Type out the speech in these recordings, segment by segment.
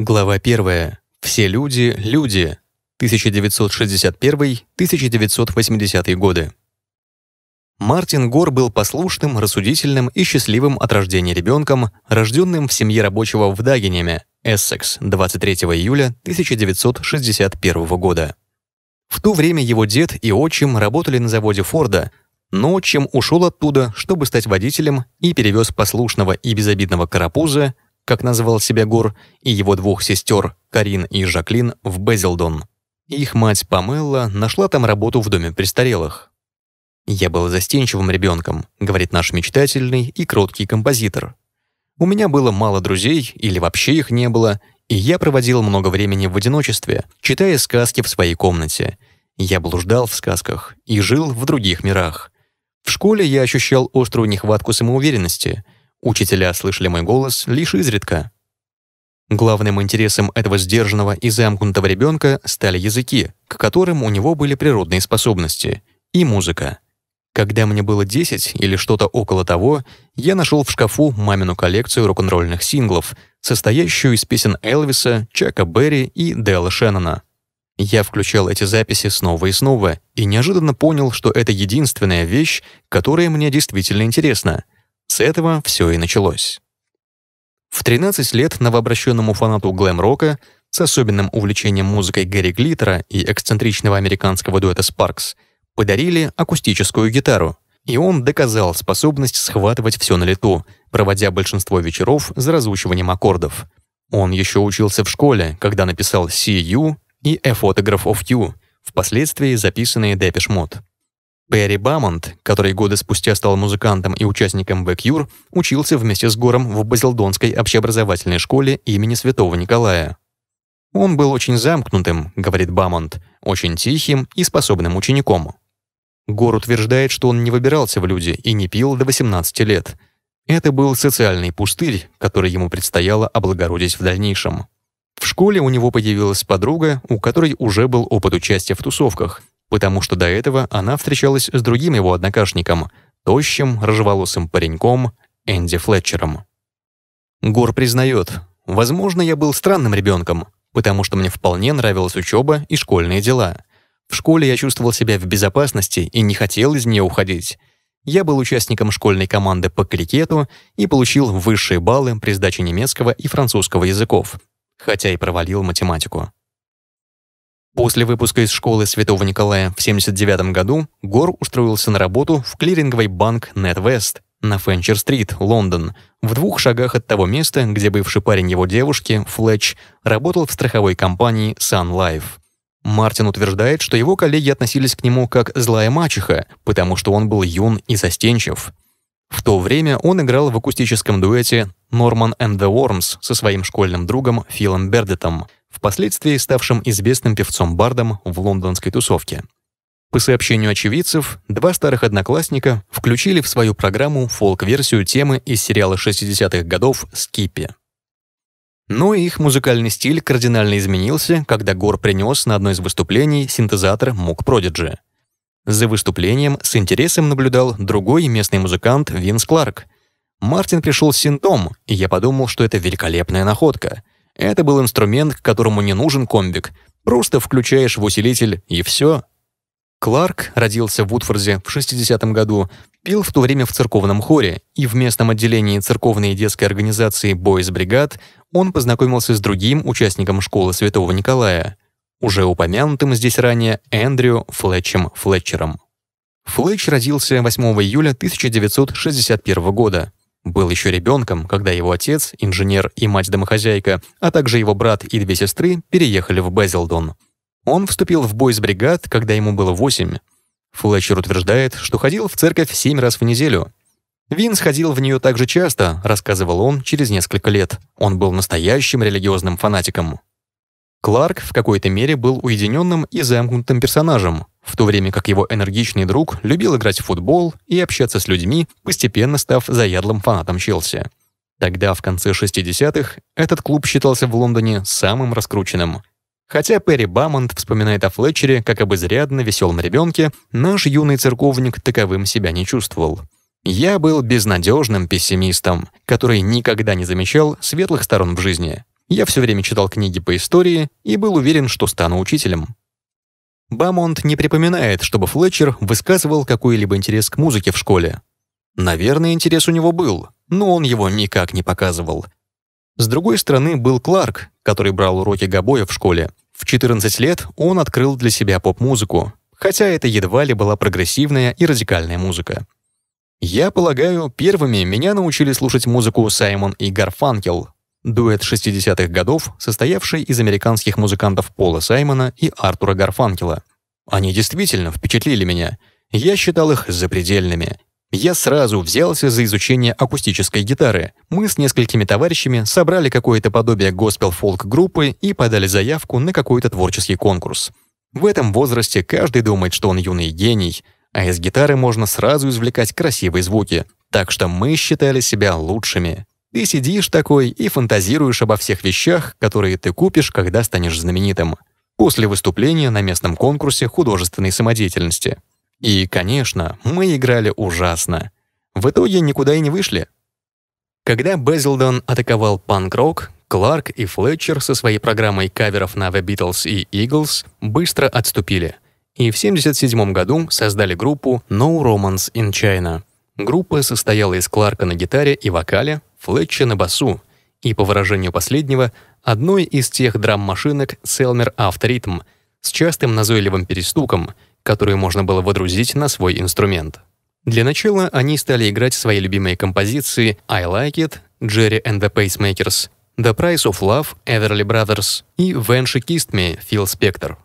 Глава 1. Все люди — люди. 1961-1980 годы. Мартин Гор был послушным, рассудительным и счастливым от рождения ребенком, рожденным в семье рабочего в Дагенеме, Эссекс, 23 июля 1961 года. В то время его дед и отчим работали на заводе Форда, но отчим ушел оттуда, чтобы стать водителем и перевез послушного и безобидного карапуза как называл себя Гор, и его двух сестер Карин и Жаклин в Безилдон. Их мать Памелла нашла там работу в доме престарелых. «Я был застенчивым ребенком», — говорит наш мечтательный и кроткий композитор. «У меня было мало друзей, или вообще их не было, и я проводил много времени в одиночестве, читая сказки в своей комнате. Я блуждал в сказках и жил в других мирах. В школе я ощущал острую нехватку самоуверенности — Учителя слышали мой голос лишь изредка. Главным интересом этого сдержанного и замкнутого ребенка стали языки, к которым у него были природные способности, и музыка. Когда мне было 10 или что-то около того, я нашел в шкафу мамину коллекцию рок-н-ролльных синглов, состоящую из песен Элвиса, Чака Берри и Дэла Шеннона. Я включал эти записи снова и снова и неожиданно понял, что это единственная вещь, которая мне действительно интересна — с этого все и началось. В 13 лет новообращенному фанату глэм-рока с особенным увлечением музыкой Гэри Глиттера и эксцентричного американского дуэта Спаркс подарили акустическую гитару, и он доказал способность схватывать все на лету, проводя большинство вечеров за разучиванием аккордов. Он еще учился в школе, когда написал «See You» и «A Photograph of You», впоследствии записанные Depeche Mode. Перри Бамонт, который годы спустя стал музыкантом и участником Бэкюр, учился вместе с Гором в Базилдонской общеобразовательной школе имени Святого Николая. «Он был очень замкнутым», — говорит Бамонт, «очень тихим и способным учеником». Гор утверждает, что он не выбирался в люди и не пил до 18 лет. Это был социальный пустырь, который ему предстояло облагородить в дальнейшем. В школе у него появилась подруга, у которой уже был опыт участия в тусовках, потому что до этого она встречалась с другим его однокашником, тощим, рыжеволосым пареньком Энди Флетчером. Гор признает, возможно, я был странным ребенком, потому что мне вполне нравилась учеба и школьные дела. В школе я чувствовал себя в безопасности и не хотел из нее уходить. Я был участником школьной команды по крикету и получил высшие баллы при сдаче немецкого и французского языков, хотя и провалил математику. После выпуска из школы Святого Николая в 1979 году Гор устроился на работу в клиринговый банк NetWest на Фенчер-стрит, Лондон, в двух шагах от того места, где бывший парень его девушки, Флетч, работал в страховой компании Sun Life. Мартин утверждает, что его коллеги относились к нему как злая мачеха, потому что он был юн и застенчив. В то время он играл в акустическом дуэте «Norman and the Worms» со своим школьным другом Филом Бердетом — впоследствии ставшим известным певцом-бардом в лондонской тусовке. По сообщению очевидцев, два старых одноклассника включили в свою программу фолк-версию темы из сериала 60-х годов «Скиппи». Но их музыкальный стиль кардинально изменился, когда Гор принес на одно из выступлений синтезатор Moog Prodigy. За выступлением с интересом наблюдал другой местный музыкант Винс Кларк. «Мартин пришел с синтом, и я подумал, что это великолепная находка. Это был инструмент, к которому не нужен комбик. Просто включаешь в усилитель, и все. Кларк родился в Вудфорде в 60-м году, пел в то время в церковном хоре, и в местном отделении церковной и детской организации «Бойс Бригад» он познакомился с другим участником школы Святого Николая, уже упомянутым здесь ранее Эндрю Флетчем Флетчером. Флетч родился 8 июля 1961 года. Был еще ребенком, когда его отец, инженер и мать-домохозяйка, а также его брат и две сестры переехали в Безилдон. Он вступил в бой с бригад, когда ему было восемь. Флетчер утверждает, что ходил в церковь семь раз в неделю. Винс ходил в нее так же часто, рассказывал он через несколько лет. Он был настоящим религиозным фанатиком. Кларк в какой-то мере был уединенным и замкнутым персонажем, в то время как его энергичный друг любил играть в футбол и общаться с людьми, постепенно став заядлым фанатом Челси. Тогда, в конце 60-х, этот клуб считался в Лондоне самым раскрученным. Хотя Перри Бамонт вспоминает о Флетчере как об изрядно веселом ребенке, наш юный церковник таковым себя не чувствовал. «Я был безнадежным пессимистом, который никогда не замечал светлых сторон в жизни», я все время читал книги по истории и был уверен, что стану учителем. Бамонт не припоминает, чтобы Флетчер высказывал какой-либо интерес к музыке в школе. Наверное, интерес у него был, но он его никак не показывал. С другой стороны, был Кларк, который брал уроки гобоя в школе. В 14 лет он открыл для себя поп-музыку, хотя это едва ли была прогрессивная и радикальная музыка. Я полагаю, первыми меня научили слушать музыку Саймон и Гарфанкел, дуэт 60-х годов, состоявший из американских музыкантов Пола Саймона и Артура Гарфанкела. Они действительно впечатлили меня. Я считал их запредельными. Я сразу взялся за изучение акустической гитары. Мы с несколькими товарищами собрали какое-то подобие госпел-фолк-группы и подали заявку на какой-то творческий конкурс. В этом возрасте каждый думает, что он юный гений, а из гитары можно сразу извлекать красивые звуки, так что мы считали себя лучшими. Ты сидишь такой и фантазируешь обо всех вещах, которые ты купишь, когда станешь знаменитым. После выступления на местном конкурсе художественной самодеятельности. И, конечно, мы играли ужасно. В итоге никуда и не вышли. Когда Безилдон атаковал панк-рок, Кларк и Флетчер со своей программой каверов на The Beatles и Eagles быстро отступили и в 1977 году создали группу No Romance in China. Группа состояла из Кларка на гитаре и вокале, Флетча на басу и, по выражению последнего, одной из тех драм-машинок Selmer Авторитм с частым назойливым перестуком, который можно было водрузить на свой инструмент. Для начала они стали играть свои любимые композиции «I Like It», «Jerry and the Pacemakers», «The Price of Love», «Everly Brothers» и «When She Kissed Me», Фил Спектр.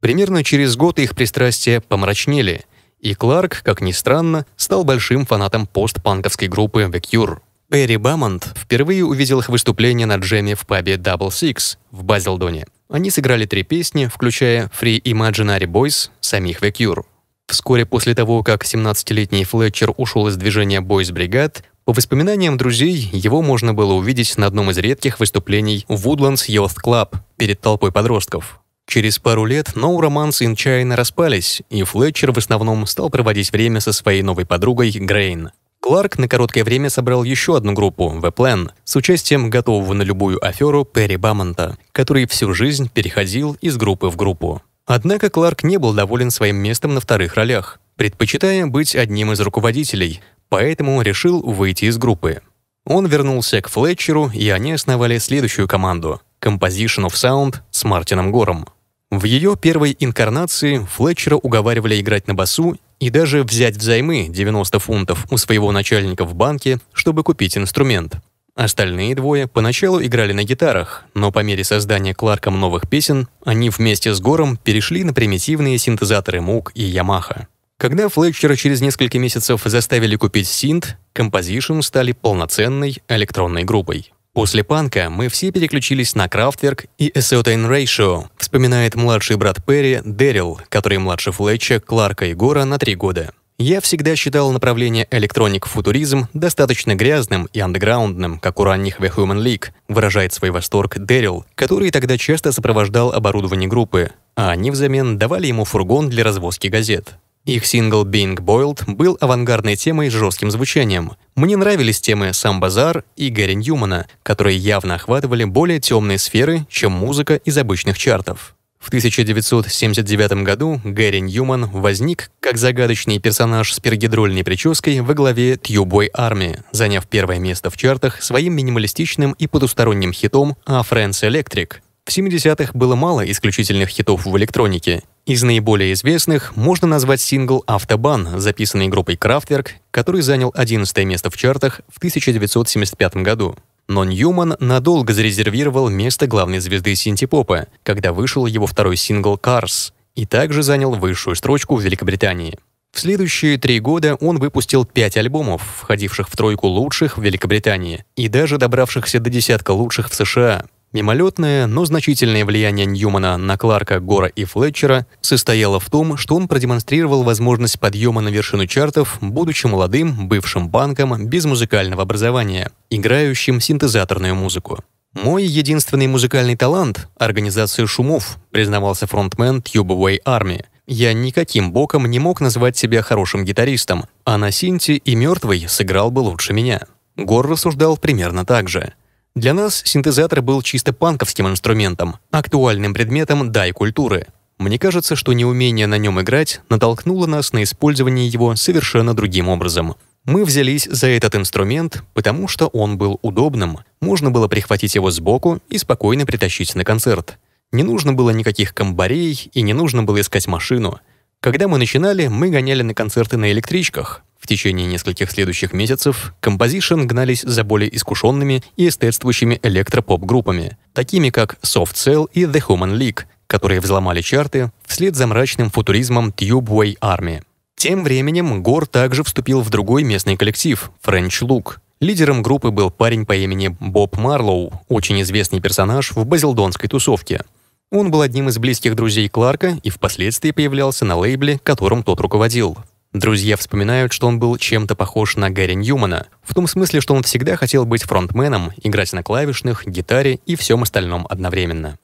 Примерно через год их пристрастия помрачнели, и Кларк, как ни странно, стал большим фанатом постпанковской группы «The Cure». Перри Бамонт впервые увидел их выступление на джеме в пабе Double Six в Базилдоне. Они сыграли три песни, включая Free Imaginary Boys самих The Cure. Вскоре после того, как 17-летний Флетчер ушел из движения Boys Brigade, по воспоминаниям друзей, его можно было увидеть на одном из редких выступлений Woodlands Youth Club перед толпой подростков. Через пару лет No Romance in China распались, и Флетчер в основном стал проводить время со своей новой подругой Грейн. Кларк на короткое время собрал еще одну группу «The Plan» с участием готового на любую аферу Перри Бамонта, который всю жизнь переходил из группы в группу. Однако Кларк не был доволен своим местом на вторых ролях, предпочитая быть одним из руководителей, поэтому решил выйти из группы. Он вернулся к Флетчеру, и они основали следующую команду — Composition of Sound с Мартином Гором. В ее первой инкарнации Флетчера уговаривали играть на басу и даже взять взаймы 90 фунтов у своего начальника в банке, чтобы купить инструмент. Остальные двое поначалу играли на гитарах, но по мере создания Кларком новых песен они вместе с Гором перешли на примитивные синтезаторы Moog и Yamaha. Когда Флетчера через несколько месяцев заставили купить синт, Composition стали полноценной электронной группой. После панка мы все переключились на Крафтверк и A Ratio, вспоминает младший брат Перри Дэрил, который младше Флетча, Кларка и Гора на три года. Я всегда считал направление электроник-футуризм достаточно грязным и андеграундным, как у ранних The Human League, выражает свой восторг Дэрил, который тогда часто сопровождал оборудование группы, а они взамен давали ему фургон для развозки газет. Их сингл «Being Boiled» был авангардной темой с жестким звучанием. Мне нравились темы «Сам Базар» и Гэри Ньюмана, которые явно охватывали более темные сферы, чем музыка из обычных чартов. В 1979 году Гэри Ньюман возник как загадочный персонаж с пергидрольной прической во главе Тьюбой Армии, заняв первое место в чартах своим минималистичным и потусторонним хитом «A «А Friends Electric», в 70-х было мало исключительных хитов в электронике, из наиболее известных можно назвать сингл «Автобан», записанный группой Kraftwerk, который занял 11 место в чартах в 1975 году. Но Ньюман надолго зарезервировал место главной звезды синтепопа, когда вышел его второй сингл «Cars», и также занял высшую строчку в Великобритании. В следующие три года он выпустил пять альбомов, входивших в тройку лучших в Великобритании и даже добравшихся до десятка лучших в США. Мимолетное, но значительное влияние Ньюмана на Кларка, Гора и Флетчера состояло в том, что он продемонстрировал возможность подъема на вершину чартов, будучи молодым, бывшим банком, без музыкального образования, играющим синтезаторную музыку. «Мой единственный музыкальный талант — организация шумов», признавался фронтмен Tubeway Army. «Я никаким боком не мог назвать себя хорошим гитаристом, а на синте и мертвый сыграл бы лучше меня». Гор рассуждал примерно так же — для нас синтезатор был чисто панковским инструментом, актуальным предметом дай-культуры. Мне кажется, что неумение на нем играть натолкнуло нас на использование его совершенно другим образом. Мы взялись за этот инструмент, потому что он был удобным, можно было прихватить его сбоку и спокойно притащить на концерт. Не нужно было никаких комбарей и не нужно было искать машину. Когда мы начинали, мы гоняли на концерты на электричках, течение нескольких следующих месяцев Composition гнались за более искушенными и эстетствующими электропоп-группами, такими как Soft Cell и The Human League, которые взломали чарты вслед за мрачным футуризмом Tubeway Army. Тем временем Гор также вступил в другой местный коллектив — French Look. Лидером группы был парень по имени Боб Марлоу, очень известный персонаж в базилдонской тусовке. Он был одним из близких друзей Кларка и впоследствии появлялся на лейбле, которым тот руководил Друзья вспоминают, что он был чем-то похож на Гэри Ньюмана, в том смысле, что он всегда хотел быть фронтменом, играть на клавишных, гитаре и всем остальном одновременно.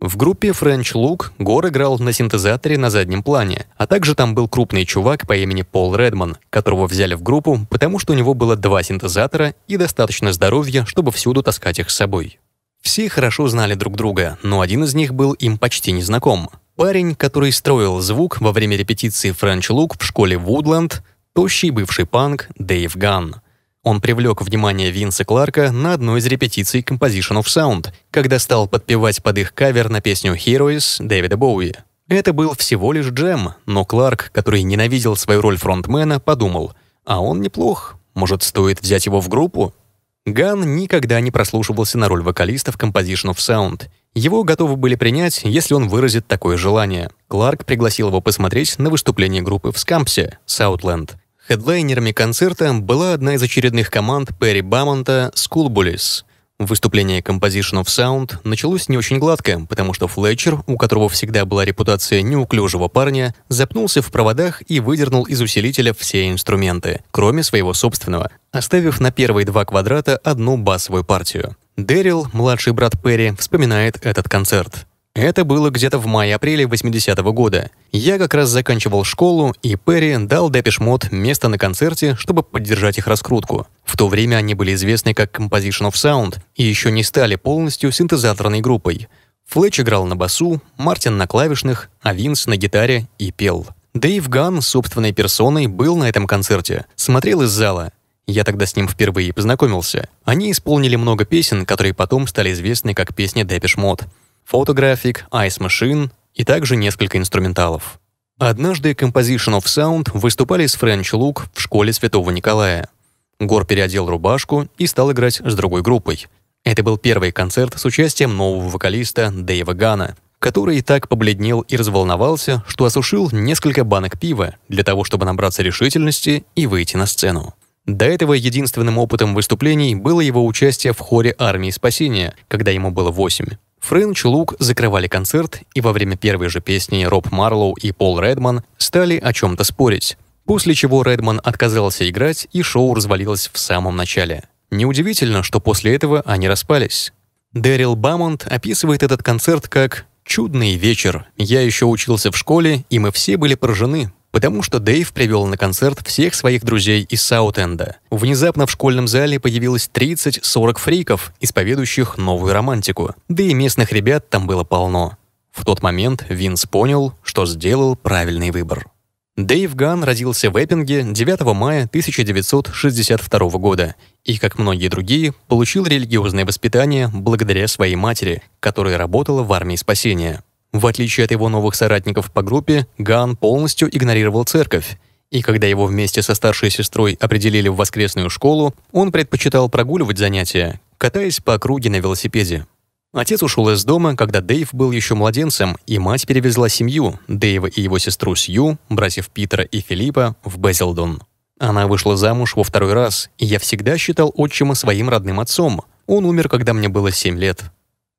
В группе French Look Гор играл на синтезаторе на заднем плане, а также там был крупный чувак по имени Пол Редман, которого взяли в группу, потому что у него было два синтезатора и достаточно здоровья, чтобы всюду таскать их с собой. Все хорошо знали друг друга, но один из них был им почти незнаком. Парень, который строил звук во время репетиции French Look в школе Woodland, тощий бывший панк Дэйв Ганн. Он привлек внимание Винса Кларка на одной из репетиций Composition of Sound, когда стал подпевать под их кавер на песню Heroes Дэвида Боуи. Это был всего лишь джем, но Кларк, который ненавидел свою роль фронтмена, подумал, а он неплох, может, стоит взять его в группу? Ган никогда не прослушивался на роль вокалиста в Composition of Sound, его готовы были принять, если он выразит такое желание. Кларк пригласил его посмотреть на выступление группы в Скампсе, Саутленд. Хедлайнерами концерта была одна из очередных команд Перри Бамонта «Скулбулис». Выступление Composition of Sound началось не очень гладко, потому что Флетчер, у которого всегда была репутация неуклюжего парня, запнулся в проводах и выдернул из усилителя все инструменты, кроме своего собственного, оставив на первые два квадрата одну басовую партию. Дэрил, младший брат Перри, вспоминает этот концерт. Это было где-то в мае-апреле 80-го года. Я как раз заканчивал школу, и Перри дал Depeche Mode место на концерте, чтобы поддержать их раскрутку. В то время они были известны как Composition of Sound и еще не стали полностью синтезаторной группой. Флетч играл на басу, Мартин на клавишных, а Винс на гитаре и пел. Дэйв Ган собственной персоной был на этом концерте, смотрел из зала. Я тогда с ним впервые познакомился. Они исполнили много песен, которые потом стали известны как песни Depeche Mode. Photographic, Ice Machine и также несколько инструменталов. Однажды Composition of Sound выступали с French Look в школе Святого Николая. Гор переодел рубашку и стал играть с другой группой. Это был первый концерт с участием нового вокалиста Дэйва Гана, который и так побледнел и разволновался, что осушил несколько банок пива для того, чтобы набраться решительности и выйти на сцену. До этого единственным опытом выступлений было его участие в хоре армии спасения, когда ему было 8. Френч Лук закрывали концерт, и во время первой же песни Роб Марлоу и Пол Редман стали о чем-то спорить, после чего Редман отказался играть, и шоу развалилось в самом начале. Неудивительно, что после этого они распались. Дэрил Бамонт описывает этот концерт как «чудный вечер. Я еще учился в школе, и мы все были поражены, потому что Дэйв привел на концерт всех своих друзей из Саутенда. Внезапно в школьном зале появилось 30-40 фриков, исповедующих новую романтику. Да и местных ребят там было полно. В тот момент Винс понял, что сделал правильный выбор. Дэйв Ган родился в Эппинге 9 мая 1962 года и, как многие другие, получил религиозное воспитание благодаря своей матери, которая работала в армии спасения. В отличие от его новых соратников по группе, Ган полностью игнорировал церковь, и когда его вместе со старшей сестрой определили в воскресную школу, он предпочитал прогуливать занятия, катаясь по округе на велосипеде. Отец ушел из дома, когда Дэйв был еще младенцем, и мать перевезла семью, Дэйва и его сестру Сью, братьев Питера и Филиппа, в Безилдон. Она вышла замуж во второй раз, и я всегда считал отчима своим родным отцом. Он умер, когда мне было 7 лет.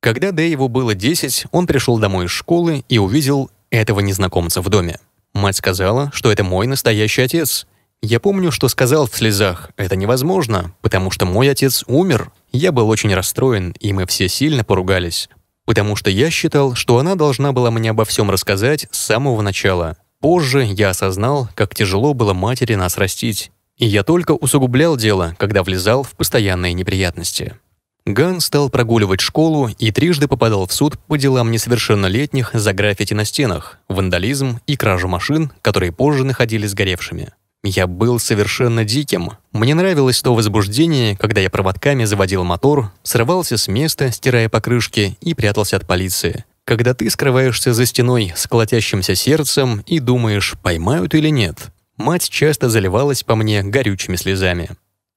Когда Дэйву было 10, он пришел домой из школы и увидел этого незнакомца в доме. Мать сказала, что это мой настоящий отец. Я помню, что сказал в слезах «это невозможно, потому что мой отец умер». Я был очень расстроен, и мы все сильно поругались, потому что я считал, что она должна была мне обо всем рассказать с самого начала. Позже я осознал, как тяжело было матери нас растить, и я только усугублял дело, когда влезал в постоянные неприятности. Ган стал прогуливать школу и трижды попадал в суд по делам несовершеннолетних за граффити на стенах, вандализм и кражу машин, которые позже находили сгоревшими. Я был совершенно диким. Мне нравилось то возбуждение, когда я проводками заводил мотор, срывался с места, стирая покрышки, и прятался от полиции. Когда ты скрываешься за стеной с колотящимся сердцем и думаешь, поймают или нет. Мать часто заливалась по мне горючими слезами.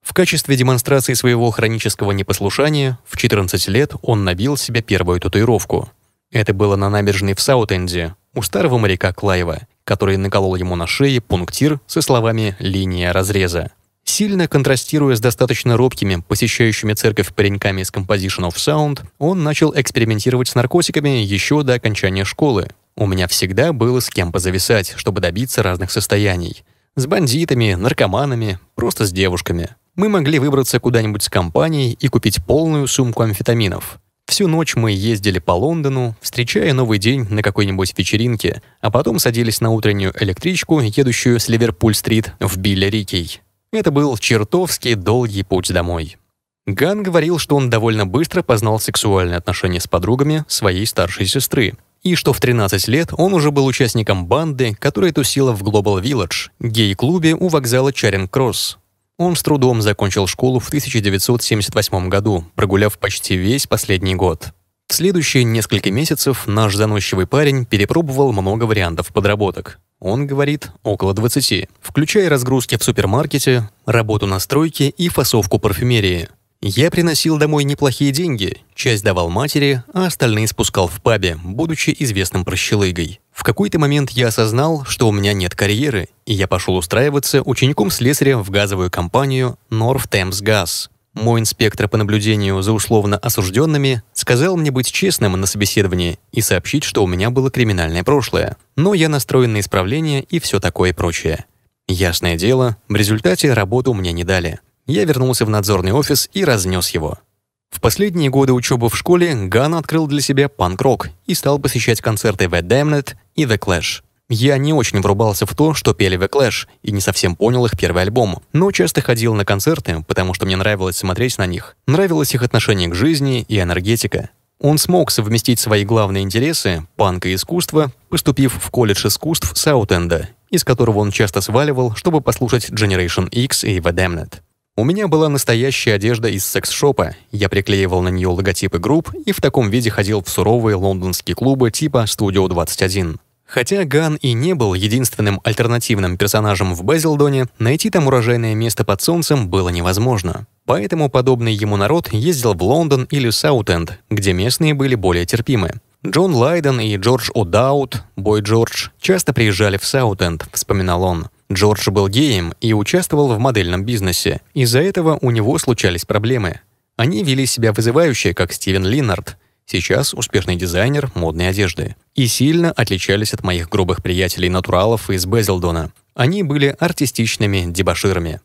В качестве демонстрации своего хронического непослушания в 14 лет он набил себе первую татуировку. Это было на набережной в Саутенде, у старого моряка Клайва, который наколол ему на шее пунктир со словами «линия разреза». Сильно контрастируя с достаточно робкими, посещающими церковь пареньками из Composition of Sound, он начал экспериментировать с наркотиками еще до окончания школы. «У меня всегда было с кем позависать, чтобы добиться разных состояний. С бандитами, наркоманами, просто с девушками мы могли выбраться куда-нибудь с компанией и купить полную сумку амфетаминов. Всю ночь мы ездили по Лондону, встречая новый день на какой-нибудь вечеринке, а потом садились на утреннюю электричку, едущую с Ливерпуль-стрит в Билли-Рикей. Это был чертовски долгий путь домой. Ган говорил, что он довольно быстро познал сексуальные отношения с подругами своей старшей сестры, и что в 13 лет он уже был участником банды, которая тусила в Global Village, гей-клубе у вокзала Чаринг-Кросс, он с трудом закончил школу в 1978 году, прогуляв почти весь последний год. В следующие несколько месяцев наш заносчивый парень перепробовал много вариантов подработок. Он говорит около 20, включая разгрузки в супермаркете, работу на стройке и фасовку парфюмерии – я приносил домой неплохие деньги, часть давал матери, а остальные спускал в пабе, будучи известным прощелыгой. В какой-то момент я осознал, что у меня нет карьеры, и я пошел устраиваться учеником слесаря в газовую компанию North Thames Gas. Мой инспектор по наблюдению за условно осужденными сказал мне быть честным на собеседовании и сообщить, что у меня было криминальное прошлое. Но я настроен на исправление и все такое прочее. Ясное дело, в результате работу мне не дали я вернулся в надзорный офис и разнес его. В последние годы учебы в школе Ган открыл для себя панк-рок и стал посещать концерты The Damned и The Clash. Я не очень врубался в то, что пели The Clash, и не совсем понял их первый альбом, но часто ходил на концерты, потому что мне нравилось смотреть на них. Нравилось их отношение к жизни и энергетика. Он смог совместить свои главные интересы, панк и искусство, поступив в колледж искусств Саутенда, из которого он часто сваливал, чтобы послушать Generation X и The Damned. У меня была настоящая одежда из секс-шопа, я приклеивал на нее логотипы групп и в таком виде ходил в суровые лондонские клубы типа «Студио 21». Хотя Ган и не был единственным альтернативным персонажем в Базилдоне, найти там урожайное место под солнцем было невозможно. Поэтому подобный ему народ ездил в Лондон или Саутенд, где местные были более терпимы. Джон Лайден и Джордж О'Даут, бой Джордж, часто приезжали в Саутенд, вспоминал он. Джордж был геем и участвовал в модельном бизнесе. Из-за этого у него случались проблемы. Они вели себя вызывающе, как Стивен Линнард, сейчас успешный дизайнер модной одежды, и сильно отличались от моих грубых приятелей-натуралов из Безелдона. Они были артистичными дебоширами.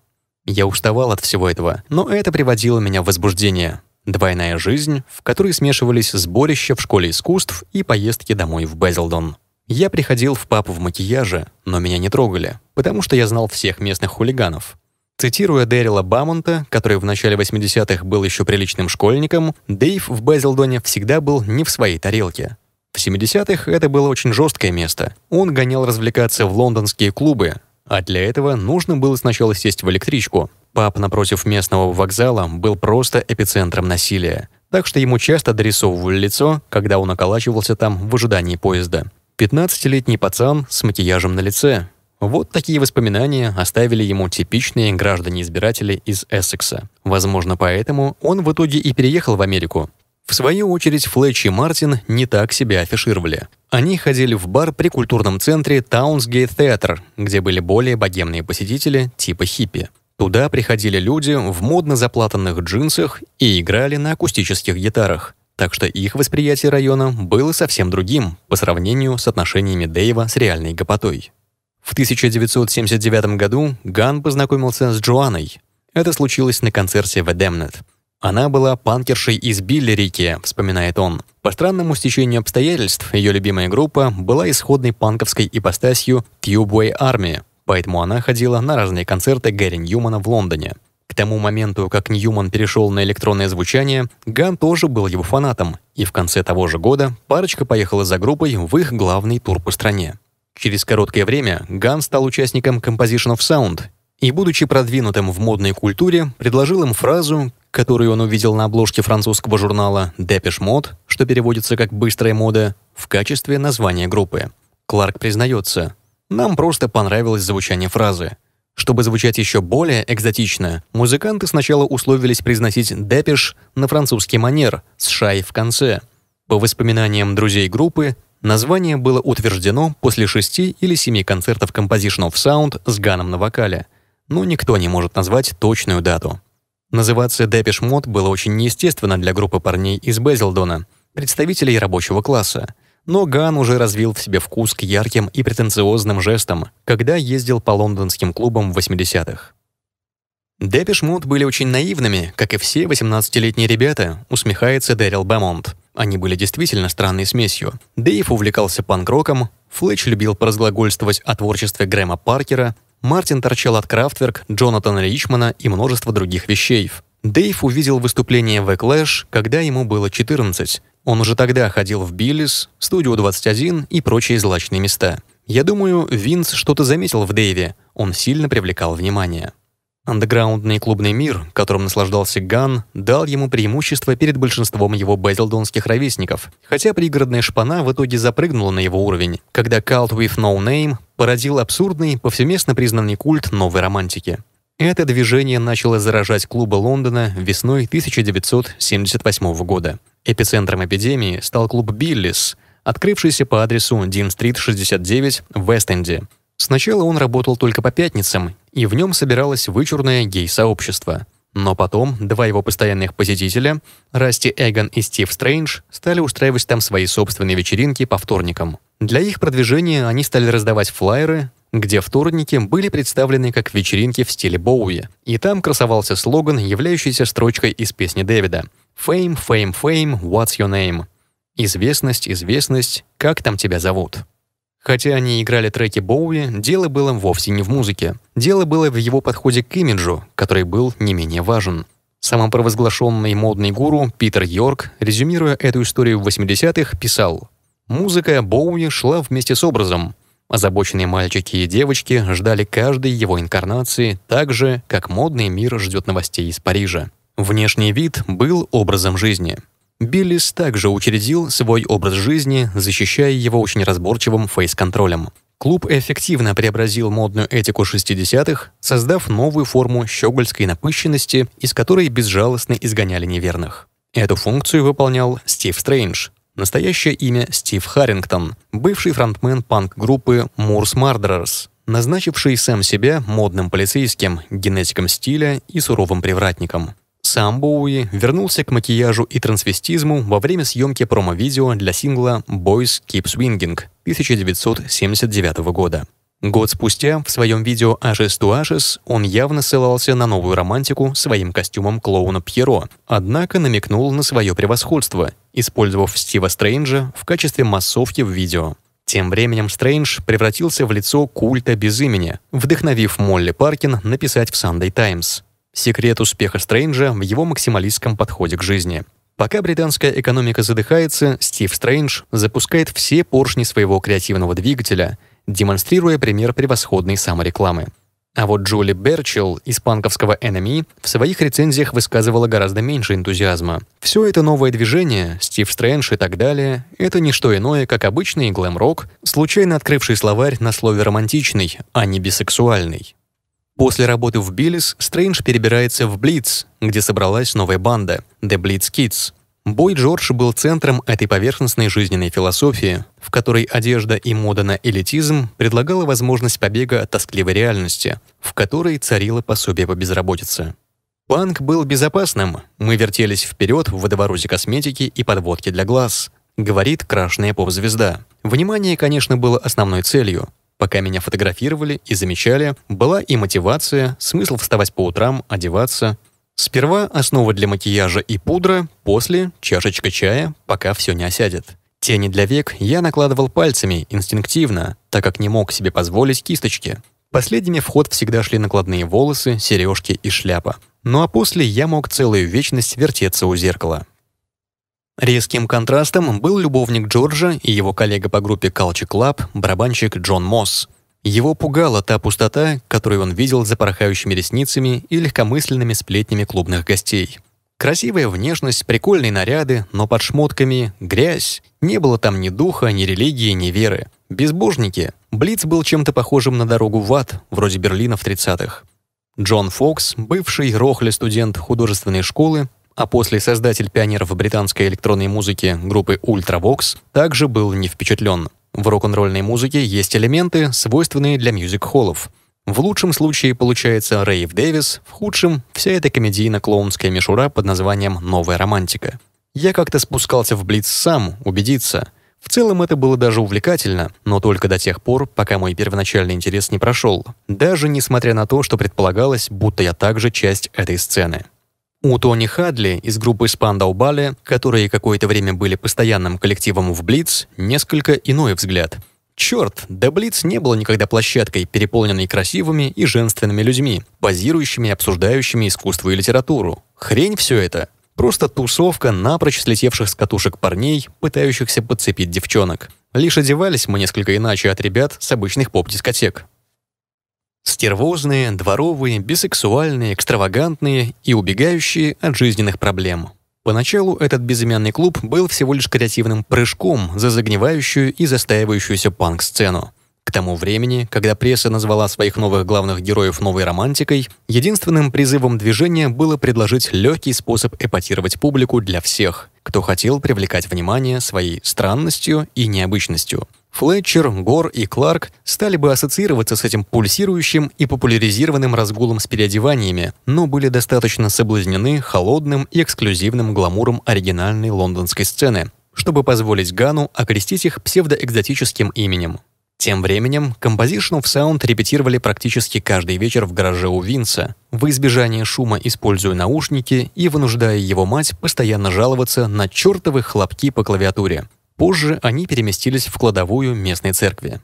Я уставал от всего этого, но это приводило меня в возбуждение. Двойная жизнь, в которой смешивались сборища в школе искусств и поездки домой в Безелдон. Я приходил в папу в макияже, но меня не трогали, потому что я знал всех местных хулиганов. Цитируя Дэрила Бамонта, который в начале 80-х был еще приличным школьником, Дейв в Безилдоне всегда был не в своей тарелке. В 70-х это было очень жесткое место. Он гонял развлекаться в лондонские клубы, а для этого нужно было сначала сесть в электричку. Пап напротив местного вокзала был просто эпицентром насилия, так что ему часто дорисовывали лицо, когда он околачивался там в ожидании поезда. 15-летний пацан с макияжем на лице. Вот такие воспоминания оставили ему типичные граждане-избиратели из Эссекса. Возможно, поэтому он в итоге и переехал в Америку. В свою очередь, Флетч и Мартин не так себя афишировали. Они ходили в бар при культурном центре Таунсгейт Театр, где были более богемные посетители типа хиппи. Туда приходили люди в модно заплатанных джинсах и играли на акустических гитарах так что их восприятие района было совсем другим по сравнению с отношениями Дэйва с реальной гопотой. В 1979 году Ган познакомился с Джоанной. Это случилось на концерте в Эдемнет. «Она была панкершей из Биллерики», — вспоминает он. По странному стечению обстоятельств, ее любимая группа была исходной панковской ипостасью Tubeway Армии, поэтому она ходила на разные концерты Гэри Ньюмана в Лондоне — тому моменту, как Ньюман перешел на электронное звучание, Ган тоже был его фанатом, и в конце того же года парочка поехала за группой в их главный тур по стране. Через короткое время Ган стал участником Composition of Sound и, будучи продвинутым в модной культуре, предложил им фразу, которую он увидел на обложке французского журнала Depeche Mode, что переводится как «быстрая мода», в качестве названия группы. Кларк признается, «Нам просто понравилось звучание фразы. Чтобы звучать еще более экзотично, музыканты сначала условились произносить «депеш» на французский манер с «шай» в конце. По воспоминаниям друзей группы, название было утверждено после шести или семи концертов Composition of Sound с Ганом на вокале, но никто не может назвать точную дату. Называться Depeche Мод" было очень неестественно для группы парней из Безилдона, представителей рабочего класса — но Ган уже развил в себе вкус к ярким и претенциозным жестам, когда ездил по лондонским клубам в 80-х. Депиш Мод были очень наивными, как и все 18-летние ребята, усмехается Дэрил Бэмонт. Они были действительно странной смесью. Дэйв увлекался панк-роком, Флетч любил поразглагольствовать о творчестве Грэма Паркера, Мартин торчал от Крафтверк, Джонатана Ричмана и множество других вещей. Дэйв увидел выступление в Clash, когда ему было 14, он уже тогда ходил в Биллис, студию 21 и прочие злачные места. Я думаю, Винс что-то заметил в Дэйве, он сильно привлекал внимание. Андеграундный клубный мир, которым наслаждался Ган, дал ему преимущество перед большинством его базилдонских ровесников, хотя пригородная шпана в итоге запрыгнула на его уровень, когда Cult With No Name породил абсурдный, повсеместно признанный культ новой романтики. Это движение начало заражать клубы Лондона весной 1978 года. Эпицентром эпидемии стал клуб «Биллис», открывшийся по адресу Дин-стрит, 69, в Вест-Энде. Сначала он работал только по пятницам, и в нем собиралось вычурное гей-сообщество. Но потом два его постоянных посетителя, Расти Эгган и Стив Стрэндж, стали устраивать там свои собственные вечеринки по вторникам. Для их продвижения они стали раздавать флайеры, где вторники были представлены как вечеринки в стиле Боуи, и там красовался слоган, являющийся строчкой из песни Дэвида — «Fame, fame, fame, what's your name?» «Известность, известность, как там тебя зовут?» Хотя они играли треки Боуи, дело было вовсе не в музыке. Дело было в его подходе к имиджу, который был не менее важен. Самопровозглашенный модный гуру Питер Йорк, резюмируя эту историю в 80-х, писал «Музыка Боуи шла вместе с образом. Озабоченные мальчики и девочки ждали каждой его инкарнации так же, как модный мир ждет новостей из Парижа». Внешний вид был образом жизни. Биллис также учредил свой образ жизни, защищая его очень разборчивым фейс-контролем. Клуб эффективно преобразил модную этику 60-х, создав новую форму щегольской напыщенности, из которой безжалостно изгоняли неверных. Эту функцию выполнял Стив Стрэндж, настоящее имя Стив Харрингтон, бывший фронтмен панк-группы Moors Murderers, назначивший сам себя модным полицейским, генетиком стиля и суровым привратником. Сам Боуи вернулся к макияжу и трансвестизму во время съемки промо-видео для сингла «Boys Keep Swinging» 1979 года. Год спустя в своем видео «Ashes to Ashes» он явно ссылался на новую романтику своим костюмом клоуна Пьеро, однако намекнул на свое превосходство, использовав Стива Стрэнджа в качестве массовки в видео. Тем временем Стрэндж превратился в лицо культа без имени, вдохновив Молли Паркин написать в Sunday Times. Секрет успеха Стрэнджа в его максималистском подходе к жизни. Пока британская экономика задыхается, Стив Стрэндж запускает все поршни своего креативного двигателя, демонстрируя пример превосходной саморекламы. А вот Джули Берчилл из панковского NME в своих рецензиях высказывала гораздо меньше энтузиазма. Все это новое движение, Стив Стрэндж и так далее, это не что иное, как обычный глэм-рок, случайно открывший словарь на слове «романтичный», а не «бисексуальный». После работы в Биллис Стрэндж перебирается в Блиц, где собралась новая банда — The Blitz Kids. Бой Джордж был центром этой поверхностной жизненной философии, в которой одежда и мода на элитизм предлагала возможность побега от тоскливой реальности, в которой царило пособие по безработице. Панк был безопасным, мы вертелись вперед в водовороте косметики и подводки для глаз — говорит крашная поп-звезда. Внимание, конечно, было основной целью, Пока меня фотографировали и замечали, была и мотивация, смысл вставать по утрам, одеваться. Сперва основа для макияжа и пудра, после чашечка чая, пока все не осядет. Тени для век я накладывал пальцами, инстинктивно, так как не мог себе позволить кисточки. Последними в ход всегда шли накладные волосы, сережки и шляпа. Ну а после я мог целую вечность вертеться у зеркала. Резким контрастом был любовник Джорджа и его коллега по группе Culture Club, барабанщик Джон Мосс. Его пугала та пустота, которую он видел за порхающими ресницами и легкомысленными сплетнями клубных гостей. Красивая внешность, прикольные наряды, но под шмотками грязь. Не было там ни духа, ни религии, ни веры. Безбожники. Блиц был чем-то похожим на дорогу в ад, вроде Берлина в 30-х. Джон Фокс, бывший рохли студент художественной школы, а после создатель пионеров британской электронной музыки группы Ultravox, также был не впечатлен. В рок-н-ролльной музыке есть элементы, свойственные для мюзик-холлов. В лучшем случае получается Рэйв Дэвис, в худшем — вся эта комедийно-клоунская мишура под названием «Новая романтика». Я как-то спускался в Блиц сам, убедиться. В целом это было даже увлекательно, но только до тех пор, пока мой первоначальный интерес не прошел. Даже несмотря на то, что предполагалось, будто я также часть этой сцены. У Тони Хадли из группы Spandau Ballet, которые какое-то время были постоянным коллективом в Блиц, несколько иной взгляд. Черт, да Блиц не было никогда площадкой, переполненной красивыми и женственными людьми, позирующими и обсуждающими искусство и литературу. Хрень все это. Просто тусовка напрочь слетевших с катушек парней, пытающихся подцепить девчонок. Лишь одевались мы несколько иначе от ребят с обычных поп-дискотек. Стервозные, дворовые, бисексуальные, экстравагантные и убегающие от жизненных проблем. Поначалу этот безымянный клуб был всего лишь креативным прыжком за загнивающую и застаивающуюся панк-сцену. К тому времени, когда пресса назвала своих новых главных героев новой романтикой, единственным призывом движения было предложить легкий способ эпатировать публику для всех, кто хотел привлекать внимание своей странностью и необычностью – Флетчер, Гор и Кларк стали бы ассоциироваться с этим пульсирующим и популяризированным разгулом с переодеваниями, но были достаточно соблазнены холодным и эксклюзивным гламуром оригинальной лондонской сцены, чтобы позволить Гану окрестить их псевдоэкзотическим именем. Тем временем Composition of Sound репетировали практически каждый вечер в гараже у Винса, в избежание шума используя наушники и вынуждая его мать постоянно жаловаться на чертовы хлопки по клавиатуре, Позже они переместились в кладовую местной церкви.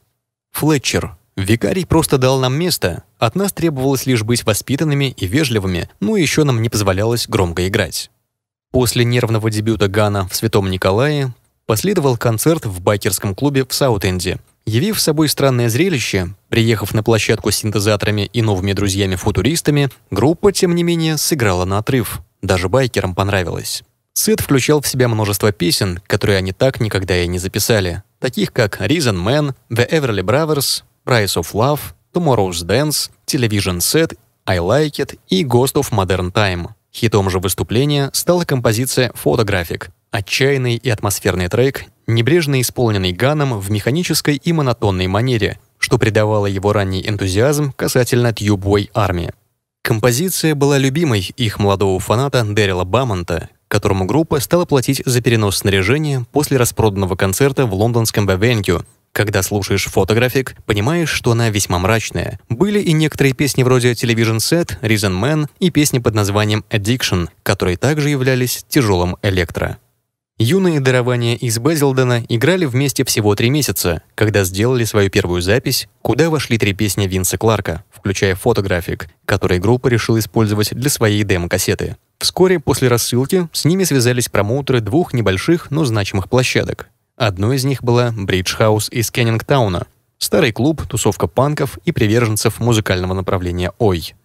Флетчер. Викарий просто дал нам место. От нас требовалось лишь быть воспитанными и вежливыми, но еще нам не позволялось громко играть. После нервного дебюта Гана в Святом Николае последовал концерт в байкерском клубе в Саутенде, явив собой странное зрелище, приехав на площадку с синтезаторами и новыми друзьями-футуристами, группа, тем не менее, сыграла на отрыв. Даже байкерам понравилось. Сет включал в себя множество песен, которые они так никогда и не записали, таких как «Reason Man», «The Everly Brothers», *Rise of Love», «Tomorrow's Dance», «Television Set», «I Like It» и «Ghost of Modern Time». Хитом же выступления стала композиция «Photographic», отчаянный и атмосферный трек, небрежно исполненный Ганом в механической и монотонной манере, что придавало его ранний энтузиазм касательно *Tube Тьюбой Army*. Композиция была любимой их молодого фаната Дэрила Бамонта, которому группа стала платить за перенос снаряжения после распроданного концерта в лондонском Бевенкю. Когда слушаешь фотографик, понимаешь, что она весьма мрачная. Были и некоторые песни вроде Television Set, Reason Man и песни под названием Addiction, которые также являлись тяжелым электро. Юные дарования из Безилдена играли вместе всего три месяца, когда сделали свою первую запись, куда вошли три песни Винса Кларка, включая фотографик, который группа решила использовать для своей демо-кассеты. Вскоре после рассылки с ними связались промоутеры двух небольших, но значимых площадок. Одной из них была House из Кеннингтауна, старый клуб, тусовка панков и приверженцев музыкального направления «Ой».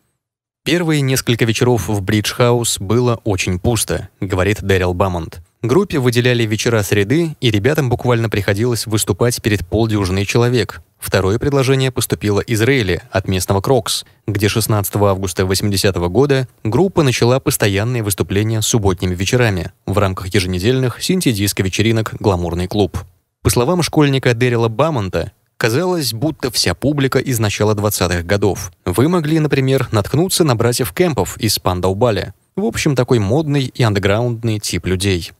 Первые несколько вечеров в Bridge House было очень пусто, говорит Дэрил Бамонт. Группе выделяли вечера среды, и ребятам буквально приходилось выступать перед полдюжиной человек. Второе предложение поступило из Рейли от местного Крокс, где 16 августа 80 -го года группа начала постоянные выступления субботними вечерами в рамках еженедельных синтедиско-вечеринок «Гламурный клуб». По словам школьника Дэрила Бамонта, Казалось, будто вся публика из начала 20-х годов. Вы могли, например, наткнуться на братьев Кэмпов из Пандаубали. В общем, такой модный и андеграундный тип людей.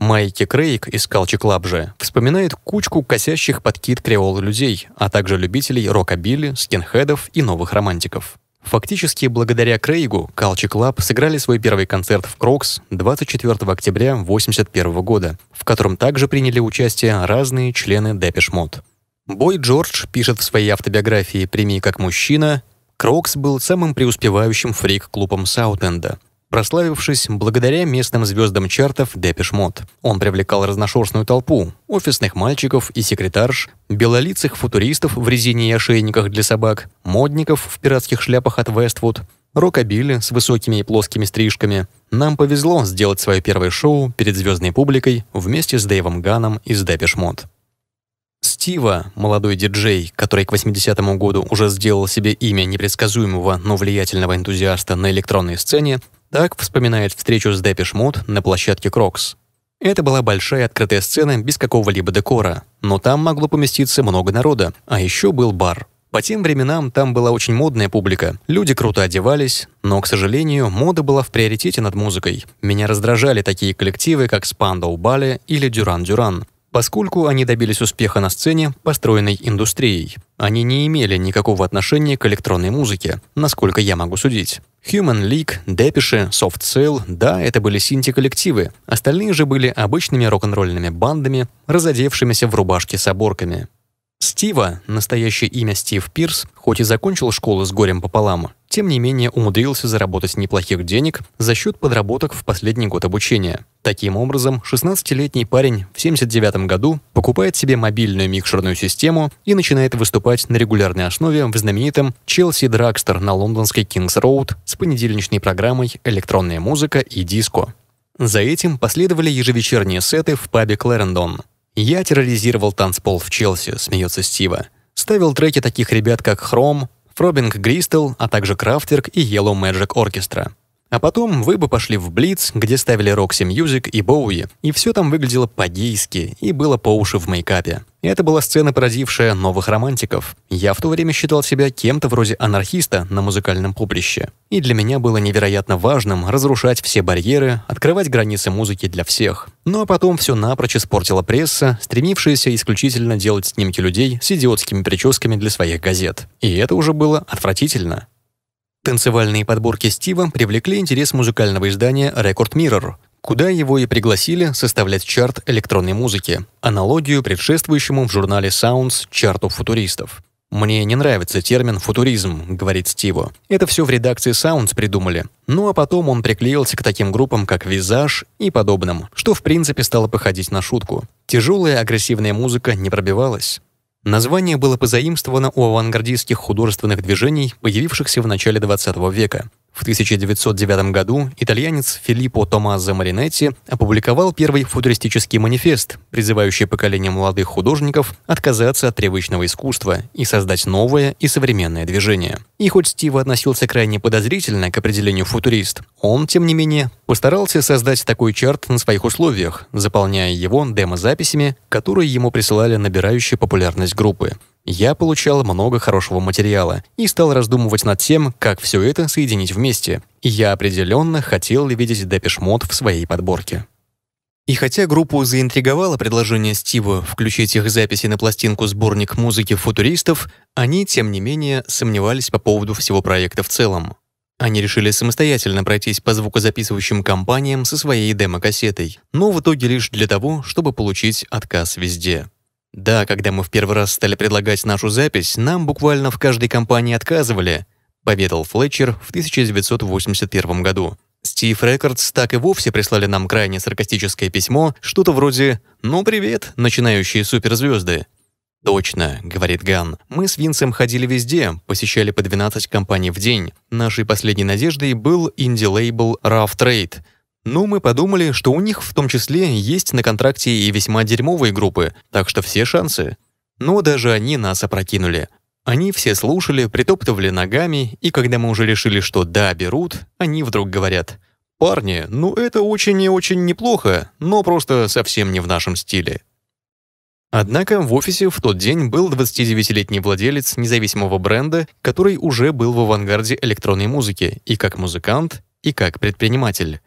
Майки Крейг из Калчи-Клабжи вспоминает кучку косящих под кит креол людей, а также любителей рокобилли, скинхедов и новых романтиков. Фактически, благодаря Крейгу, Калчи Клаб сыграли свой первый концерт в Крокс 24 октября 1981 года, в котором также приняли участие разные члены Депеш Мод. Бой Джордж пишет в своей автобиографии «Прими как мужчина», Крокс был самым преуспевающим фрик-клубом Саутенда — прославившись благодаря местным звездам чартов Depeche Mode. Он привлекал разношерстную толпу – офисных мальчиков и секретарш, белолицых футуристов в резине и ошейниках для собак, модников в пиратских шляпах от Вествуд, рокобили с высокими и плоскими стрижками. Нам повезло сделать свое первое шоу перед звездной публикой вместе с Дэйвом Ганом из Depeche Mode. Стива, молодой диджей, который к 80-му году уже сделал себе имя непредсказуемого, но влиятельного энтузиаста на электронной сцене, так вспоминает встречу с Депиш Мод на площадке Крокс. Это была большая открытая сцена без какого-либо декора, но там могло поместиться много народа, а еще был бар. По тем временам там была очень модная публика, люди круто одевались, но, к сожалению, мода была в приоритете над музыкой. Меня раздражали такие коллективы, как Spandau Ballet или Дюран Дюран, Поскольку они добились успеха на сцене, построенной индустрией, они не имели никакого отношения к электронной музыке, насколько я могу судить. Human League, Depeche, Soft Cell — да, это были синти-коллективы, остальные же были обычными рок-н-ролльными бандами, разодевшимися в рубашки с оборками. Стива, настоящее имя Стив Пирс, хоть и закончил школу с горем пополам, тем не менее умудрился заработать неплохих денег за счет подработок в последний год обучения. Таким образом, 16-летний парень в 79 году покупает себе мобильную микшерную систему и начинает выступать на регулярной основе в знаменитом «Челси Драгстер» на лондонской Кингс Роуд с понедельничной программой «Электронная музыка и диско». За этим последовали ежевечерние сеты в пабе «Клэрендон». «Я терроризировал танцпол в Челси», — смеется Стива. Ставил треки таких ребят, как Хром, Фробинг Гристел, а также Крафтерк и Yellow Magic Orchestra. А потом вы бы пошли в Блиц, где ставили Roxy Music и Боуи, и все там выглядело по-гейски и было по уши в мейкапе. Это была сцена, породившая новых романтиков. Я в то время считал себя кем-то вроде анархиста на музыкальном поприще. И для меня было невероятно важным разрушать все барьеры, открывать границы музыки для всех. Ну а потом все напрочь испортила пресса, стремившаяся исключительно делать снимки людей с идиотскими прическами для своих газет. И это уже было отвратительно. Танцевальные подборки Стива привлекли интерес музыкального издания Record Mirror, куда его и пригласили составлять чарт электронной музыки, аналогию предшествующему в журнале Sounds чарту футуристов. «Мне не нравится термин «футуризм», — говорит Стиво. Это все в редакции Sounds придумали. Ну а потом он приклеился к таким группам, как «Визаж» и подобным, что в принципе стало походить на шутку. Тяжелая агрессивная музыка не пробивалась. Название было позаимствовано у авангардистских художественных движений, появившихся в начале XX века. В 1909 году итальянец Филиппо Томазо Маринетти опубликовал первый футуристический манифест, призывающий поколение молодых художников отказаться от привычного искусства и создать новое и современное движение. И хоть Стива относился крайне подозрительно к определению «футурист», он, тем не менее, постарался создать такой чарт на своих условиях, заполняя его демозаписями, которые ему присылали набирающие популярность часть группы. Я получал много хорошего материала и стал раздумывать над тем, как все это соединить вместе. И я определенно хотел видеть Депешмот в своей подборке. И хотя группу заинтриговало предложение Стива включить их записи на пластинку сборник музыки футуристов, они, тем не менее, сомневались по поводу всего проекта в целом. Они решили самостоятельно пройтись по звукозаписывающим компаниям со своей демо-кассетой, но в итоге лишь для того, чтобы получить отказ везде. Да, когда мы в первый раз стали предлагать нашу запись, нам буквально в каждой компании отказывали, поведал Флетчер в 1981 году. Стив Рекордс так и вовсе прислали нам крайне саркастическое письмо, что-то вроде «Ну привет, начинающие суперзвезды». «Точно», — говорит Ган. «Мы с Винсом ходили везде, посещали по 12 компаний в день. Нашей последней надеждой был инди-лейбл Rough Trade — ну мы подумали, что у них в том числе есть на контракте и весьма дерьмовые группы, так что все шансы. Но даже они нас опрокинули. Они все слушали, притоптывали ногами, и когда мы уже решили, что да, берут, они вдруг говорят «Парни, ну это очень и очень неплохо, но просто совсем не в нашем стиле». Однако в офисе в тот день был 29-летний владелец независимого бренда, который уже был в авангарде электронной музыки и как музыкант, и как предприниматель.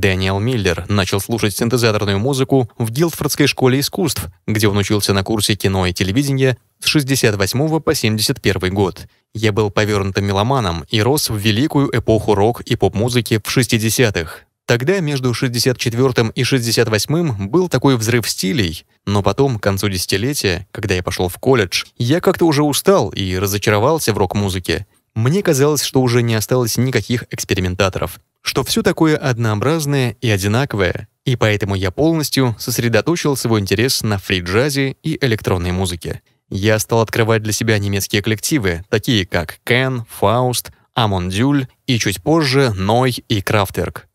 Дэниел Миллер начал слушать синтезаторную музыку в Гилдфордской школе искусств, где он учился на курсе кино и телевидения с 68 по 71 год. Я был повернутым меломаном и рос в великую эпоху рок и поп-музыки в 60-х. Тогда между 64 и 68 был такой взрыв стилей, но потом, к концу десятилетия, когда я пошел в колледж, я как-то уже устал и разочаровался в рок-музыке мне казалось, что уже не осталось никаких экспериментаторов, что все такое однообразное и одинаковое, и поэтому я полностью сосредоточил свой интерес на фри-джазе и электронной музыке. Я стал открывать для себя немецкие коллективы, такие как Кен, Фауст, Амон Дюль и чуть позже Ной и Крафтерк.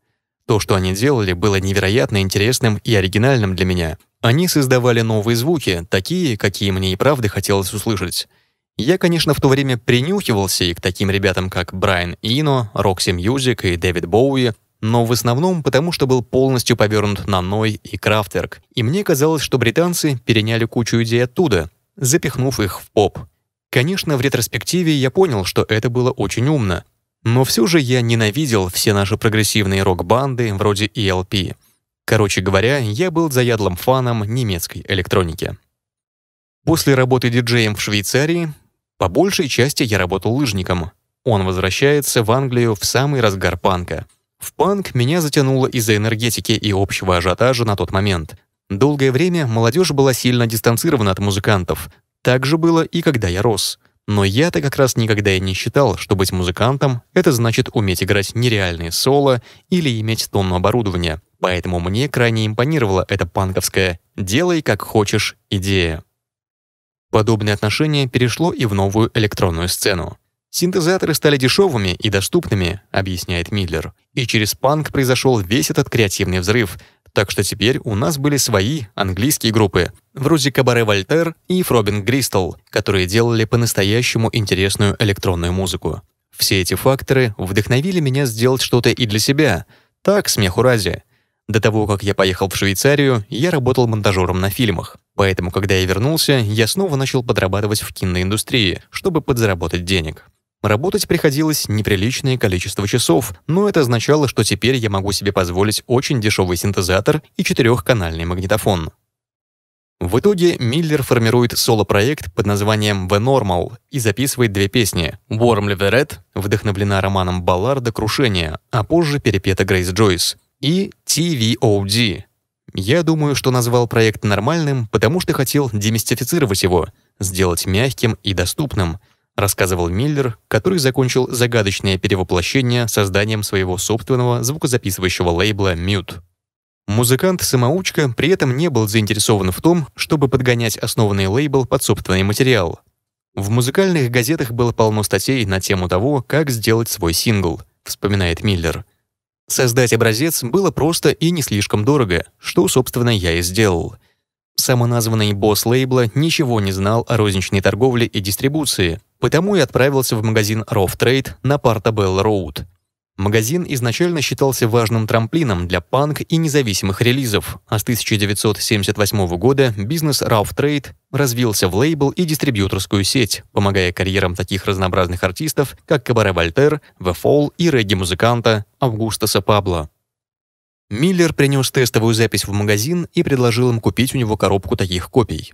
То, что они делали, было невероятно интересным и оригинальным для меня. Они создавали новые звуки, такие, какие мне и правда хотелось услышать. Я, конечно, в то время принюхивался и к таким ребятам, как Брайан Ино, Рокси Мьюзик и Дэвид Боуи, но в основном потому, что был полностью повернут на Ной и Крафтверк, и мне казалось, что британцы переняли кучу идей оттуда, запихнув их в поп. Конечно, в ретроспективе я понял, что это было очень умно, но все же я ненавидел все наши прогрессивные рок-банды вроде ELP. Короче говоря, я был заядлым фаном немецкой электроники. После работы диджеем в Швейцарии по большей части я работал лыжником. Он возвращается в Англию в самый разгар панка. В панк меня затянуло из-за энергетики и общего ажиотажа на тот момент. Долгое время молодежь была сильно дистанцирована от музыкантов. Так же было и когда я рос. Но я-то как раз никогда и не считал, что быть музыкантом — это значит уметь играть нереальные соло или иметь тонну оборудования. Поэтому мне крайне импонировала эта панковская «делай как хочешь» идея. Подобное отношение перешло и в новую электронную сцену. Синтезаторы стали дешевыми и доступными, объясняет Миллер. И через панк произошел весь этот креативный взрыв, так что теперь у нас были свои английские группы, вроде Кабаре Вольтер и Фробин Гристал, которые делали по-настоящему интересную электронную музыку. Все эти факторы вдохновили меня сделать что-то и для себя. Так, смеху ради. До того, как я поехал в Швейцарию, я работал монтажером на фильмах. Поэтому, когда я вернулся, я снова начал подрабатывать в киноиндустрии, чтобы подзаработать денег. Работать приходилось неприличное количество часов, но это означало, что теперь я могу себе позволить очень дешевый синтезатор и четырехканальный магнитофон. В итоге Миллер формирует соло-проект под названием «The Normal» и записывает две песни «Warmly the Red», вдохновлена романом Балларда «Крушение», а позже «Перепета Грейс Джойс», и TVOD. Я думаю, что назвал проект нормальным, потому что хотел демистифицировать его, сделать мягким и доступным, рассказывал Миллер, который закончил загадочное перевоплощение созданием своего собственного звукозаписывающего лейбла Mute. Музыкант-самоучка при этом не был заинтересован в том, чтобы подгонять основанный лейбл под собственный материал. В музыкальных газетах было полно статей на тему того, как сделать свой сингл, вспоминает Миллер — Создать образец было просто и не слишком дорого, что, собственно, я и сделал. Самоназванный босс лейбла ничего не знал о розничной торговле и дистрибуции, потому и отправился в магазин Rough Trade на Portobello Road, Магазин изначально считался важным трамплином для панк и независимых релизов, а с 1978 года бизнес Rough Trade развился в лейбл и дистрибьюторскую сеть, помогая карьерам таких разнообразных артистов, как Кабаре Вольтер, The Fall и регги-музыканта Августаса Пабло. Миллер принес тестовую запись в магазин и предложил им купить у него коробку таких копий.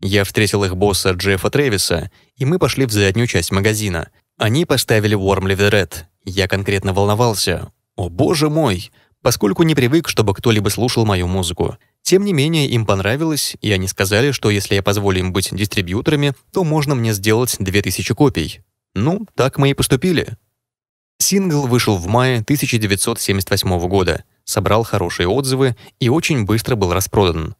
Я встретил их босса Джеффа Трэвиса, и мы пошли в заднюю часть магазина. Они поставили Warmly the Red, я конкретно волновался. О боже мой! Поскольку не привык, чтобы кто-либо слушал мою музыку. Тем не менее, им понравилось, и они сказали, что если я позволю им быть дистрибьюторами, то можно мне сделать 2000 копий. Ну, так мы и поступили. Сингл вышел в мае 1978 года, собрал хорошие отзывы и очень быстро был распродан.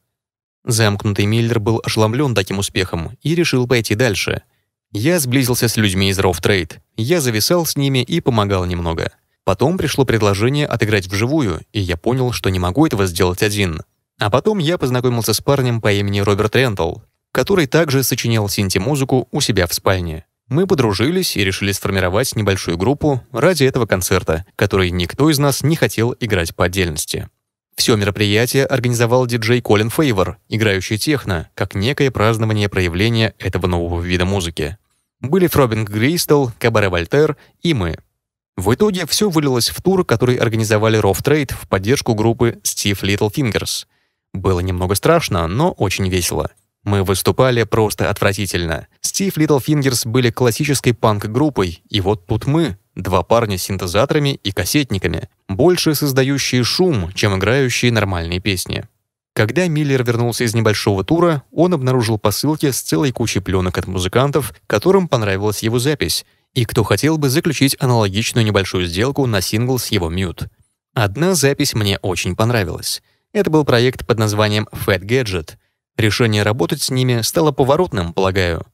Замкнутый Миллер был ошеломлен таким успехом и решил пойти дальше — я сблизился с людьми из Rough Trade. Я зависал с ними и помогал немного. Потом пришло предложение отыграть вживую, и я понял, что не могу этого сделать один. А потом я познакомился с парнем по имени Роберт Рентл, который также сочинял синти-музыку у себя в спальне. Мы подружились и решили сформировать небольшую группу ради этого концерта, который никто из нас не хотел играть по отдельности. Все мероприятие организовал диджей Колин Фейвор, играющий техно, как некое празднование проявления этого нового вида музыки. Были Фробинг Гристел, Кабаре Вольтер и мы. В итоге все вылилось в тур, который организовали Rough Trade в поддержку группы Steve Little Fingers. Было немного страшно, но очень весело. Мы выступали просто отвратительно. Steve Little Fingers были классической панк-группой, и вот тут мы, два парня с синтезаторами и кассетниками, больше создающие шум, чем играющие нормальные песни. Когда Миллер вернулся из небольшого тура, он обнаружил посылки с целой кучей пленок от музыкантов, которым понравилась его запись, и кто хотел бы заключить аналогичную небольшую сделку на сингл с его мют. Одна запись мне очень понравилась. Это был проект под названием Fat Gadget. Решение работать с ними стало поворотным, полагаю.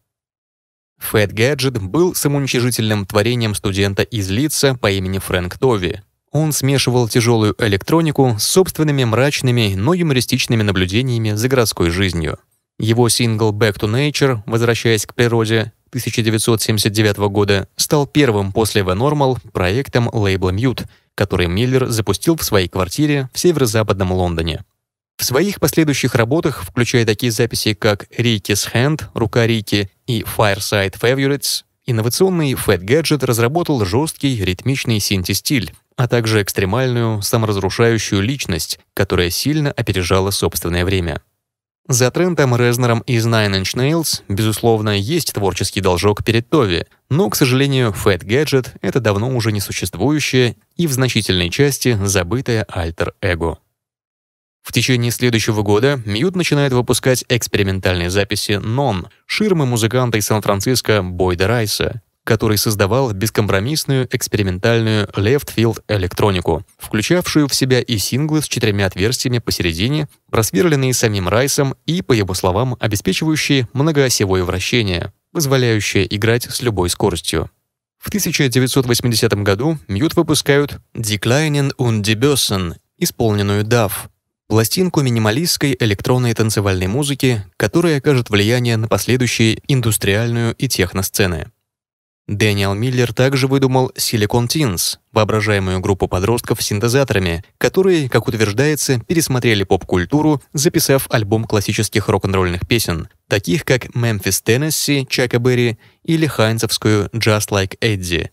Фэт Гаджет был самоуничижительным творением студента из лица по имени Фрэнк Тови. Он смешивал тяжелую электронику с собственными мрачными, но юмористичными наблюдениями за городской жизнью. Его сингл «Back to Nature», «Возвращаясь к природе», 1979 года стал первым после The Normal проектом лейбла Mute, который Миллер запустил в своей квартире в северо-западном Лондоне. В своих последующих работах, включая такие записи, как Ricky's Hand, Рука Рики и Fireside Favorites, инновационный Fat Gadget разработал жесткий ритмичный синти-стиль, а также экстремальную саморазрушающую личность, которая сильно опережала собственное время. За Трентом Резнером из Nine Inch Nails, безусловно, есть творческий должок перед Тови, но, к сожалению, Fat Gadget — это давно уже не существующее и в значительной части забытое альтер-эго. В течение следующего года Мьют начинает выпускать экспериментальные записи «Нон» ширмы музыканта из Сан-Франциско Бойда Райса, который создавал бескомпромиссную экспериментальную лефт-филд электронику, включавшую в себя и синглы с четырьмя отверстиями посередине, просверленные самим Райсом и, по его словам, обеспечивающие многоосевое вращение, позволяющее играть с любой скоростью. В 1980 году Мьют выпускают «Declining und die исполненную DAF, пластинку минималистской электронной танцевальной музыки, которая окажет влияние на последующие индустриальную и техносцены. Дэниел Миллер также выдумал Silicon Teens, воображаемую группу подростков с синтезаторами, которые, как утверждается, пересмотрели поп-культуру, записав альбом классических рок-н-ролльных песен, таких как Memphis, Tennessee, Чака Берри или хайнцевскую Just Like Eddie.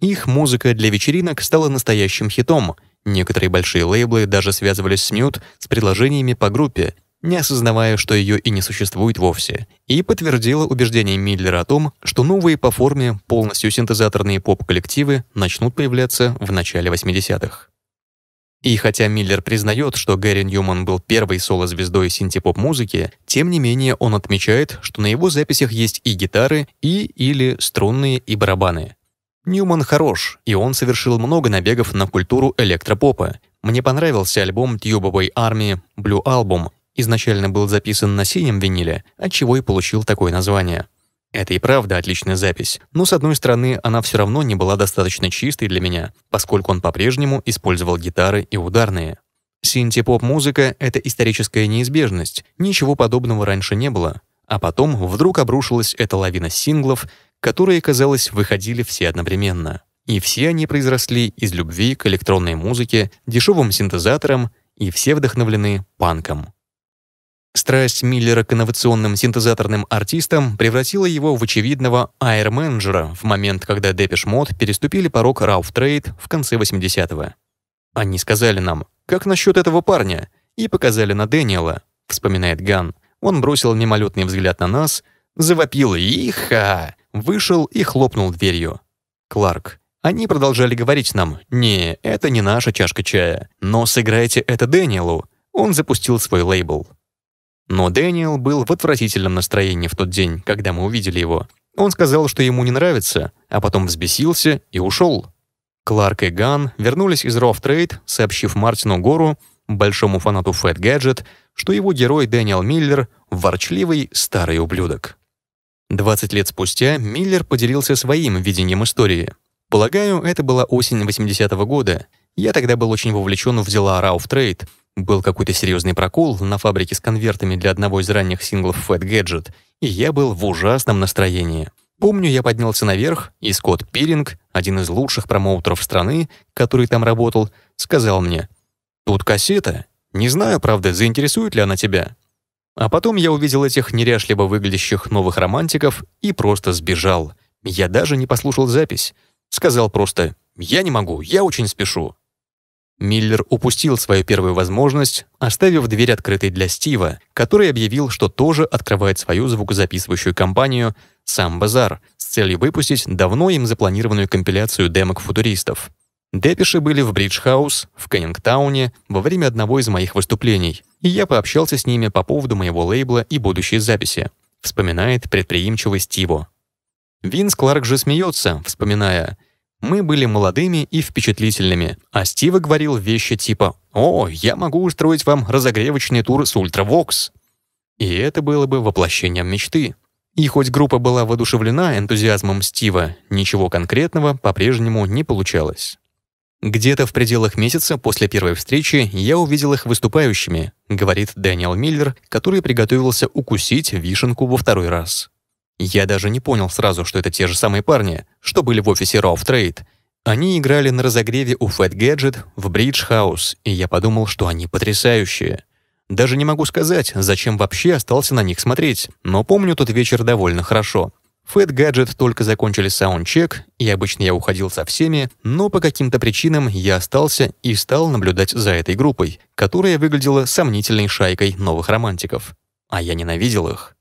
Их музыка для вечеринок стала настоящим хитом — Некоторые большие лейблы даже связывались с Mute с предложениями по группе, не осознавая, что ее и не существует вовсе, и подтвердила убеждение Миллера о том, что новые по форме полностью синтезаторные поп-коллективы начнут появляться в начале 80-х. И хотя Миллер признает, что Гэри Ньюман был первой соло-звездой синтепоп-музыки, тем не менее он отмечает, что на его записях есть и гитары, и или струнные и барабаны. Ньюман хорош, и он совершил много набегов на культуру электропопа. Мне понравился альбом Тьюбовой армии Blue Album. Изначально был записан на синем виниле, отчего и получил такое название. Это и правда отличная запись, но с одной стороны она все равно не была достаточно чистой для меня, поскольку он по-прежнему использовал гитары и ударные. Синти-поп-музыка — это историческая неизбежность, ничего подобного раньше не было. А потом вдруг обрушилась эта лавина синглов, которые, казалось, выходили все одновременно. И все они произросли из любви к электронной музыке, дешевым синтезаторам, и все вдохновлены панком. Страсть Миллера к инновационным синтезаторным артистам превратила его в очевидного аэр-менеджера в момент, когда Depeche Mode переступили порог Рауф Трейд в конце 80-го. «Они сказали нам, как насчет этого парня?» и показали на Дэниела, вспоминает Ган. Он бросил мимолетный взгляд на нас, завопил «Иха!» вышел и хлопнул дверью. Кларк. Они продолжали говорить нам, «Не, это не наша чашка чая, но сыграйте это Дэниелу». Он запустил свой лейбл. Но Дэниел был в отвратительном настроении в тот день, когда мы увидели его. Он сказал, что ему не нравится, а потом взбесился и ушел. Кларк и Ган вернулись из Rough Trade, сообщив Мартину Гору, большому фанату Fat Gadget, что его герой Дэниел Миллер – ворчливый старый ублюдок. 20 лет спустя Миллер поделился своим видением истории. Полагаю, это была осень 80-го года. Я тогда был очень вовлечен в дела Рауф Трейд. Был какой-то серьезный прокол на фабрике с конвертами для одного из ранних синглов Fat Gadget, и я был в ужасном настроении. Помню, я поднялся наверх, и Скотт Пиринг, один из лучших промоутеров страны, который там работал, сказал мне, «Тут кассета. Не знаю, правда, заинтересует ли она тебя, а потом я увидел этих неряшливо выглядящих новых романтиков и просто сбежал. Я даже не послушал запись. Сказал просто «Я не могу, я очень спешу». Миллер упустил свою первую возможность, оставив дверь открытой для Стива, который объявил, что тоже открывает свою звукозаписывающую компанию «Сам Базар» с целью выпустить давно им запланированную компиляцию демок футуристов. Депиши были в Бриджхаус, в Кеннингтауне во время одного из моих выступлений, и я пообщался с ними по поводу моего лейбла и будущей записи, вспоминает предприимчивый Стиво. Винс Кларк же смеется, вспоминая «Мы были молодыми и впечатлительными, а Стива говорил вещи типа «О, я могу устроить вам разогревочный тур с Ультравокс». И это было бы воплощением мечты. И хоть группа была воодушевлена энтузиазмом Стива, ничего конкретного по-прежнему не получалось. Где-то в пределах месяца после первой встречи я увидел их выступающими, говорит Дэниел Миллер, который приготовился укусить вишенку во второй раз. Я даже не понял сразу, что это те же самые парни, что были в офисе Raw Trade. Они играли на разогреве у Fat Gadget в Bridge House, и я подумал, что они потрясающие. Даже не могу сказать, зачем вообще остался на них смотреть, но помню тот вечер довольно хорошо. Fat Gadget только закончили саундчек, и обычно я уходил со всеми, но по каким-то причинам я остался и стал наблюдать за этой группой, которая выглядела сомнительной шайкой новых романтиков. А я ненавидел их.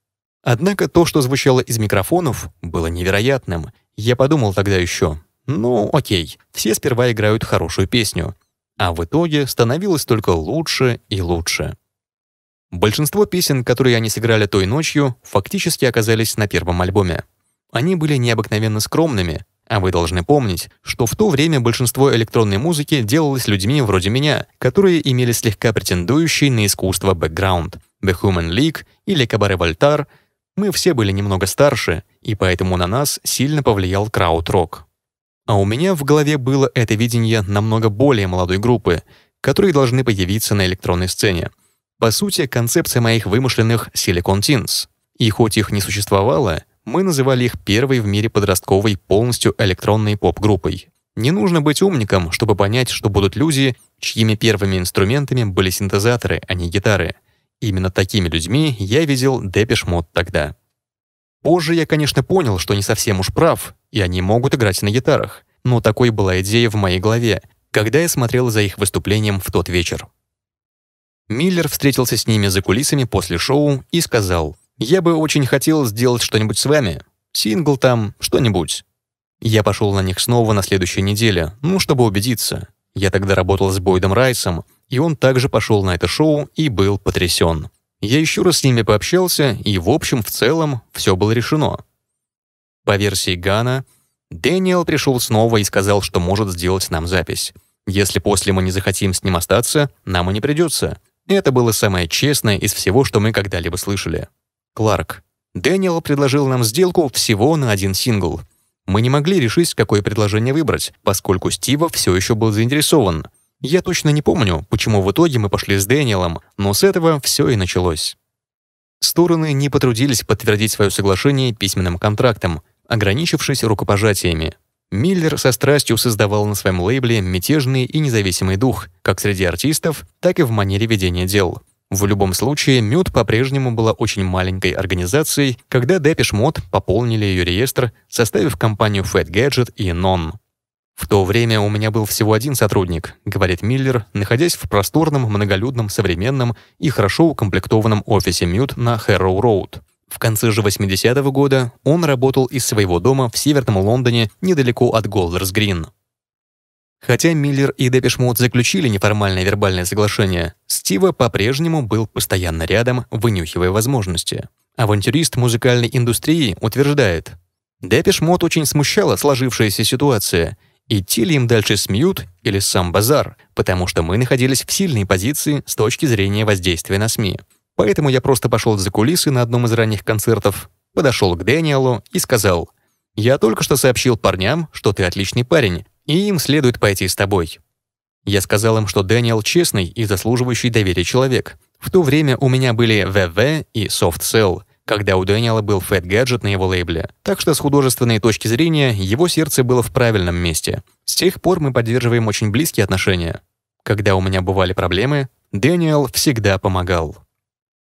Однако то, что звучало из микрофонов, было невероятным. Я подумал тогда еще, ну окей, все сперва играют хорошую песню, а в итоге становилось только лучше и лучше. Большинство песен, которые они сыграли той ночью, фактически оказались на первом альбоме. Они были необыкновенно скромными, а вы должны помнить, что в то время большинство электронной музыки делалось людьми вроде меня, которые имели слегка претендующий на искусство бэкграунд. The Human League или Кабаре Вольтар. Мы все были немного старше, и поэтому на нас сильно повлиял крауд-рок. А у меня в голове было это видение намного более молодой группы, которые должны появиться на электронной сцене. По сути, концепция моих вымышленных Silicon Teens. И хоть их не существовало, мы называли их первой в мире подростковой полностью электронной поп-группой. Не нужно быть умником, чтобы понять, что будут люди, чьими первыми инструментами были синтезаторы, а не гитары. Именно такими людьми я видел Депеш Мод тогда. Позже я, конечно, понял, что не совсем уж прав, и они могут играть на гитарах. Но такой была идея в моей голове, когда я смотрел за их выступлением в тот вечер. Миллер встретился с ними за кулисами после шоу и сказал — я бы очень хотел сделать что-нибудь с вами. Сингл там, что-нибудь». Я пошел на них снова на следующей неделе, ну, чтобы убедиться. Я тогда работал с Бойдом Райсом, и он также пошел на это шоу и был потрясен. Я еще раз с ними пообщался, и в общем, в целом, все было решено. По версии Гана, Дэниел пришел снова и сказал, что может сделать нам запись. Если после мы не захотим с ним остаться, нам и не придется. Это было самое честное из всего, что мы когда-либо слышали. Кларк. «Дэниел предложил нам сделку всего на один сингл. Мы не могли решить, какое предложение выбрать, поскольку Стива все еще был заинтересован. Я точно не помню, почему в итоге мы пошли с Дэниелом, но с этого все и началось». Стороны не потрудились подтвердить свое соглашение письменным контрактом, ограничившись рукопожатиями. Миллер со страстью создавал на своем лейбле мятежный и независимый дух, как среди артистов, так и в манере ведения дел. В любом случае, Мют по-прежнему была очень маленькой организацией, когда Depeche Mode пополнили ее реестр, составив компанию Fat Gadget и Non. «В то время у меня был всего один сотрудник», — говорит Миллер, находясь в просторном, многолюдном, современном и хорошо укомплектованном офисе Мют на Хэрроу Роуд. В конце же 80-го года он работал из своего дома в северном Лондоне недалеко от Голдерс Грин. Хотя Миллер и Депешмут заключили неформальное вербальное соглашение, Стива по-прежнему был постоянно рядом, вынюхивая возможности. Авантюрист музыкальной индустрии утверждает, Депешмут очень смущала сложившаяся ситуация, идти ли им дальше с Мьют или сам Базар, потому что мы находились в сильной позиции с точки зрения воздействия на СМИ. Поэтому я просто пошел за кулисы на одном из ранних концертов, подошел к Дэниелу и сказал — я только что сообщил парням, что ты отличный парень, и им следует пойти с тобой. Я сказал им, что Дэниел честный и заслуживающий доверия человек. В то время у меня были ВВ и Soft Cell, когда у Дэниела был Fat Gadget на его лейбле. Так что с художественной точки зрения его сердце было в правильном месте. С тех пор мы поддерживаем очень близкие отношения. Когда у меня бывали проблемы, Дэниел всегда помогал.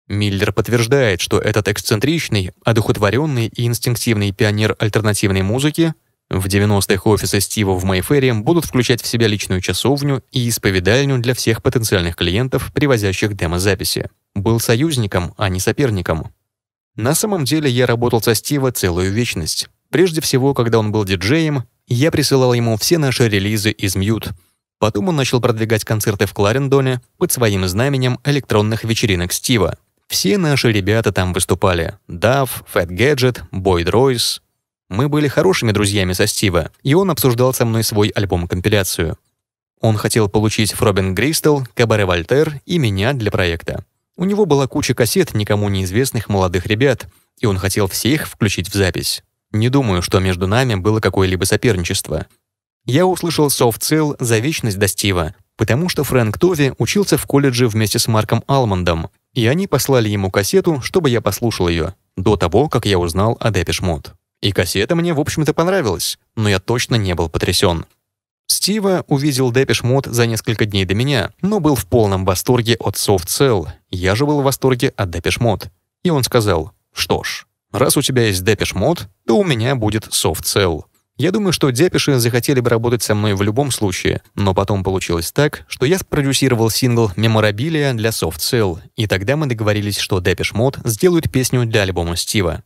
Миллер подтверждает, что этот эксцентричный, одухотворенный и инстинктивный пионер альтернативной музыки в 90-х офисы Стива в Майфэре будут включать в себя личную часовню и исповедальню для всех потенциальных клиентов, привозящих демозаписи. Был союзником, а не соперником. На самом деле я работал со Стива целую вечность. Прежде всего, когда он был диджеем, я присылал ему все наши релизы из «Мьют». Потом он начал продвигать концерты в Кларендоне под своим знаменем электронных вечеринок Стива. Все наши ребята там выступали. Дав, Фэт Гаджет, Бойд Ройс, мы были хорошими друзьями со Стива, и он обсуждал со мной свой альбом-компиляцию. Он хотел получить Фробин Гристел, Кабаре Вольтер и меня для проекта. У него была куча кассет никому неизвестных молодых ребят, и он хотел всех включить в запись. Не думаю, что между нами было какое-либо соперничество. Я услышал софт-сел за вечность до Стива, потому что Фрэнк Тови учился в колледже вместе с Марком Алмондом, и они послали ему кассету, чтобы я послушал ее, до того, как я узнал о Депеш и кассета мне, в общем-то, понравилась, но я точно не был потрясен. Стива увидел Depeche Mode за несколько дней до меня, но был в полном восторге от Soft Cell. Я же был в восторге от Depeche Mode. И он сказал, что ж, раз у тебя есть Depeche Mode, то у меня будет Soft Cell. Я думаю, что депиши захотели бы работать со мной в любом случае, но потом получилось так, что я спродюсировал сингл «Меморабилия» для Soft Cell, и тогда мы договорились, что Depeche Mode сделают песню для альбома Стива.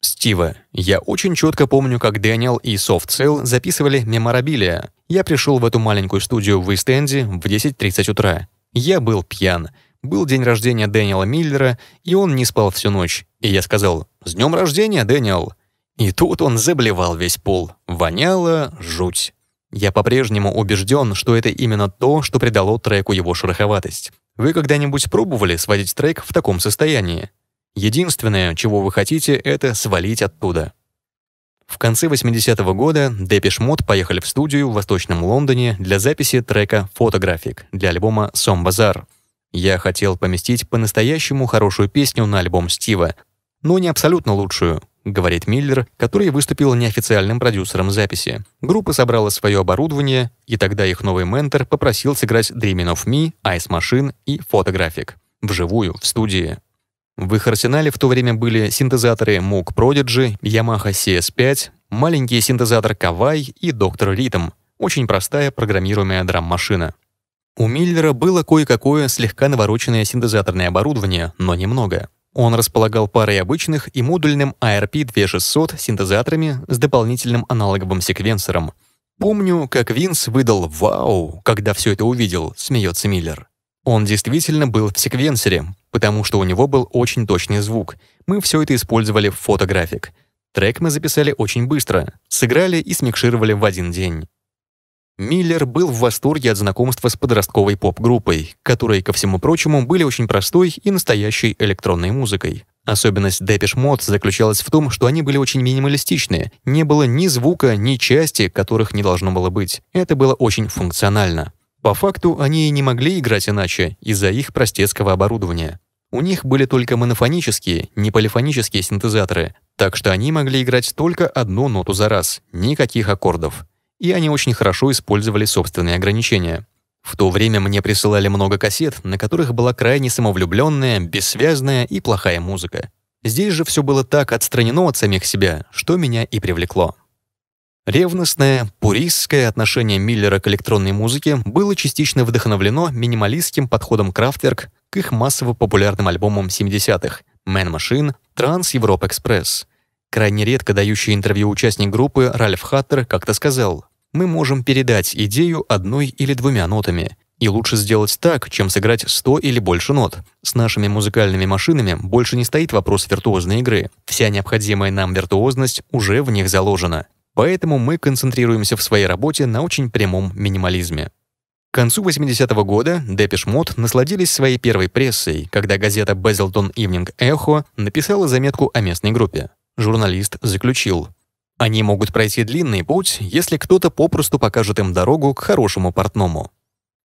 Стива. Я очень четко помню, как Дэниел и SoftCell записывали меморабилия. Я пришел в эту маленькую студию в Истенде в 10.30 утра. Я был пьян. Был день рождения Дэниела Миллера, и он не спал всю ночь. И я сказал «С днем рождения, Дэниел!» И тут он заблевал весь пол. Воняло жуть. Я по-прежнему убежден, что это именно то, что придало треку его шероховатость. Вы когда-нибудь пробовали сводить трек в таком состоянии? Единственное, чего вы хотите, это свалить оттуда. В конце 80-го года Depeche Mode поехали в студию в Восточном Лондоне для записи трека «Фотографик» для альбома «Сом Базар». Я хотел поместить по-настоящему хорошую песню на альбом Стива, но не абсолютно лучшую, говорит Миллер, который выступил неофициальным продюсером записи. Группа собрала свое оборудование, и тогда их новый ментор попросил сыграть Dreaming of Me, Ice Machine и Photographic вживую в студии. В их арсенале в то время были синтезаторы Moog Prodigy, Yamaha CS5, маленький синтезатор Kawai и Dr. Rhythm, очень простая программируемая драм-машина. У Миллера было кое-какое слегка навороченное синтезаторное оборудование, но немного. Он располагал парой обычных и модульным ARP-2600 синтезаторами с дополнительным аналоговым секвенсором. «Помню, как Винс выдал «Вау!», когда все это увидел», — смеется Миллер. Он действительно был в секвенсоре, потому что у него был очень точный звук. Мы все это использовали в фотографик. Трек мы записали очень быстро, сыграли и смикшировали в один день. Миллер был в восторге от знакомства с подростковой поп-группой, которые, ко всему прочему, были очень простой и настоящей электронной музыкой. Особенность Depeche Mode заключалась в том, что они были очень минималистичны, не было ни звука, ни части, которых не должно было быть. Это было очень функционально. По факту они и не могли играть иначе из-за их простецкого оборудования. У них были только монофонические, не полифонические синтезаторы, так что они могли играть только одну ноту за раз, никаких аккордов. И они очень хорошо использовали собственные ограничения. В то время мне присылали много кассет, на которых была крайне самовлюблённая, бессвязная и плохая музыка. Здесь же всё было так отстранено от самих себя, что меня и привлекло. Ревностное, пуристское отношение Миллера к электронной музыке было частично вдохновлено минималистским подходом Крафтверк к их массово-популярным альбомам 70-х «Man Machine», «Транс Европ Экспресс». Крайне редко дающий интервью участник группы Ральф Хаттер как-то сказал «Мы можем передать идею одной или двумя нотами, и лучше сделать так, чем сыграть 100 или больше нот. С нашими музыкальными машинами больше не стоит вопрос виртуозной игры. Вся необходимая нам виртуозность уже в них заложена поэтому мы концентрируемся в своей работе на очень прямом минимализме. К концу 80-го года Depeche Mode насладились своей первой прессой, когда газета Basildon Evening Echo написала заметку о местной группе. Журналист заключил, «Они могут пройти длинный путь, если кто-то попросту покажет им дорогу к хорошему портному».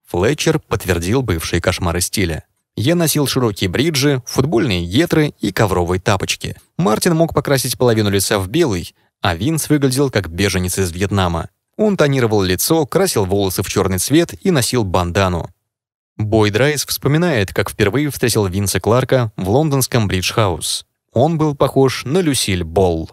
Флетчер подтвердил бывшие кошмары стиля. Я носил широкие бриджи, футбольные гетры и ковровые тапочки. Мартин мог покрасить половину лица в белый, а Винс выглядел как беженец из Вьетнама. Он тонировал лицо, красил волосы в черный цвет и носил бандану. Бойд Райс вспоминает, как впервые встретил Винса Кларка в лондонском Бриджхаус. Он был похож на Люсиль Болл.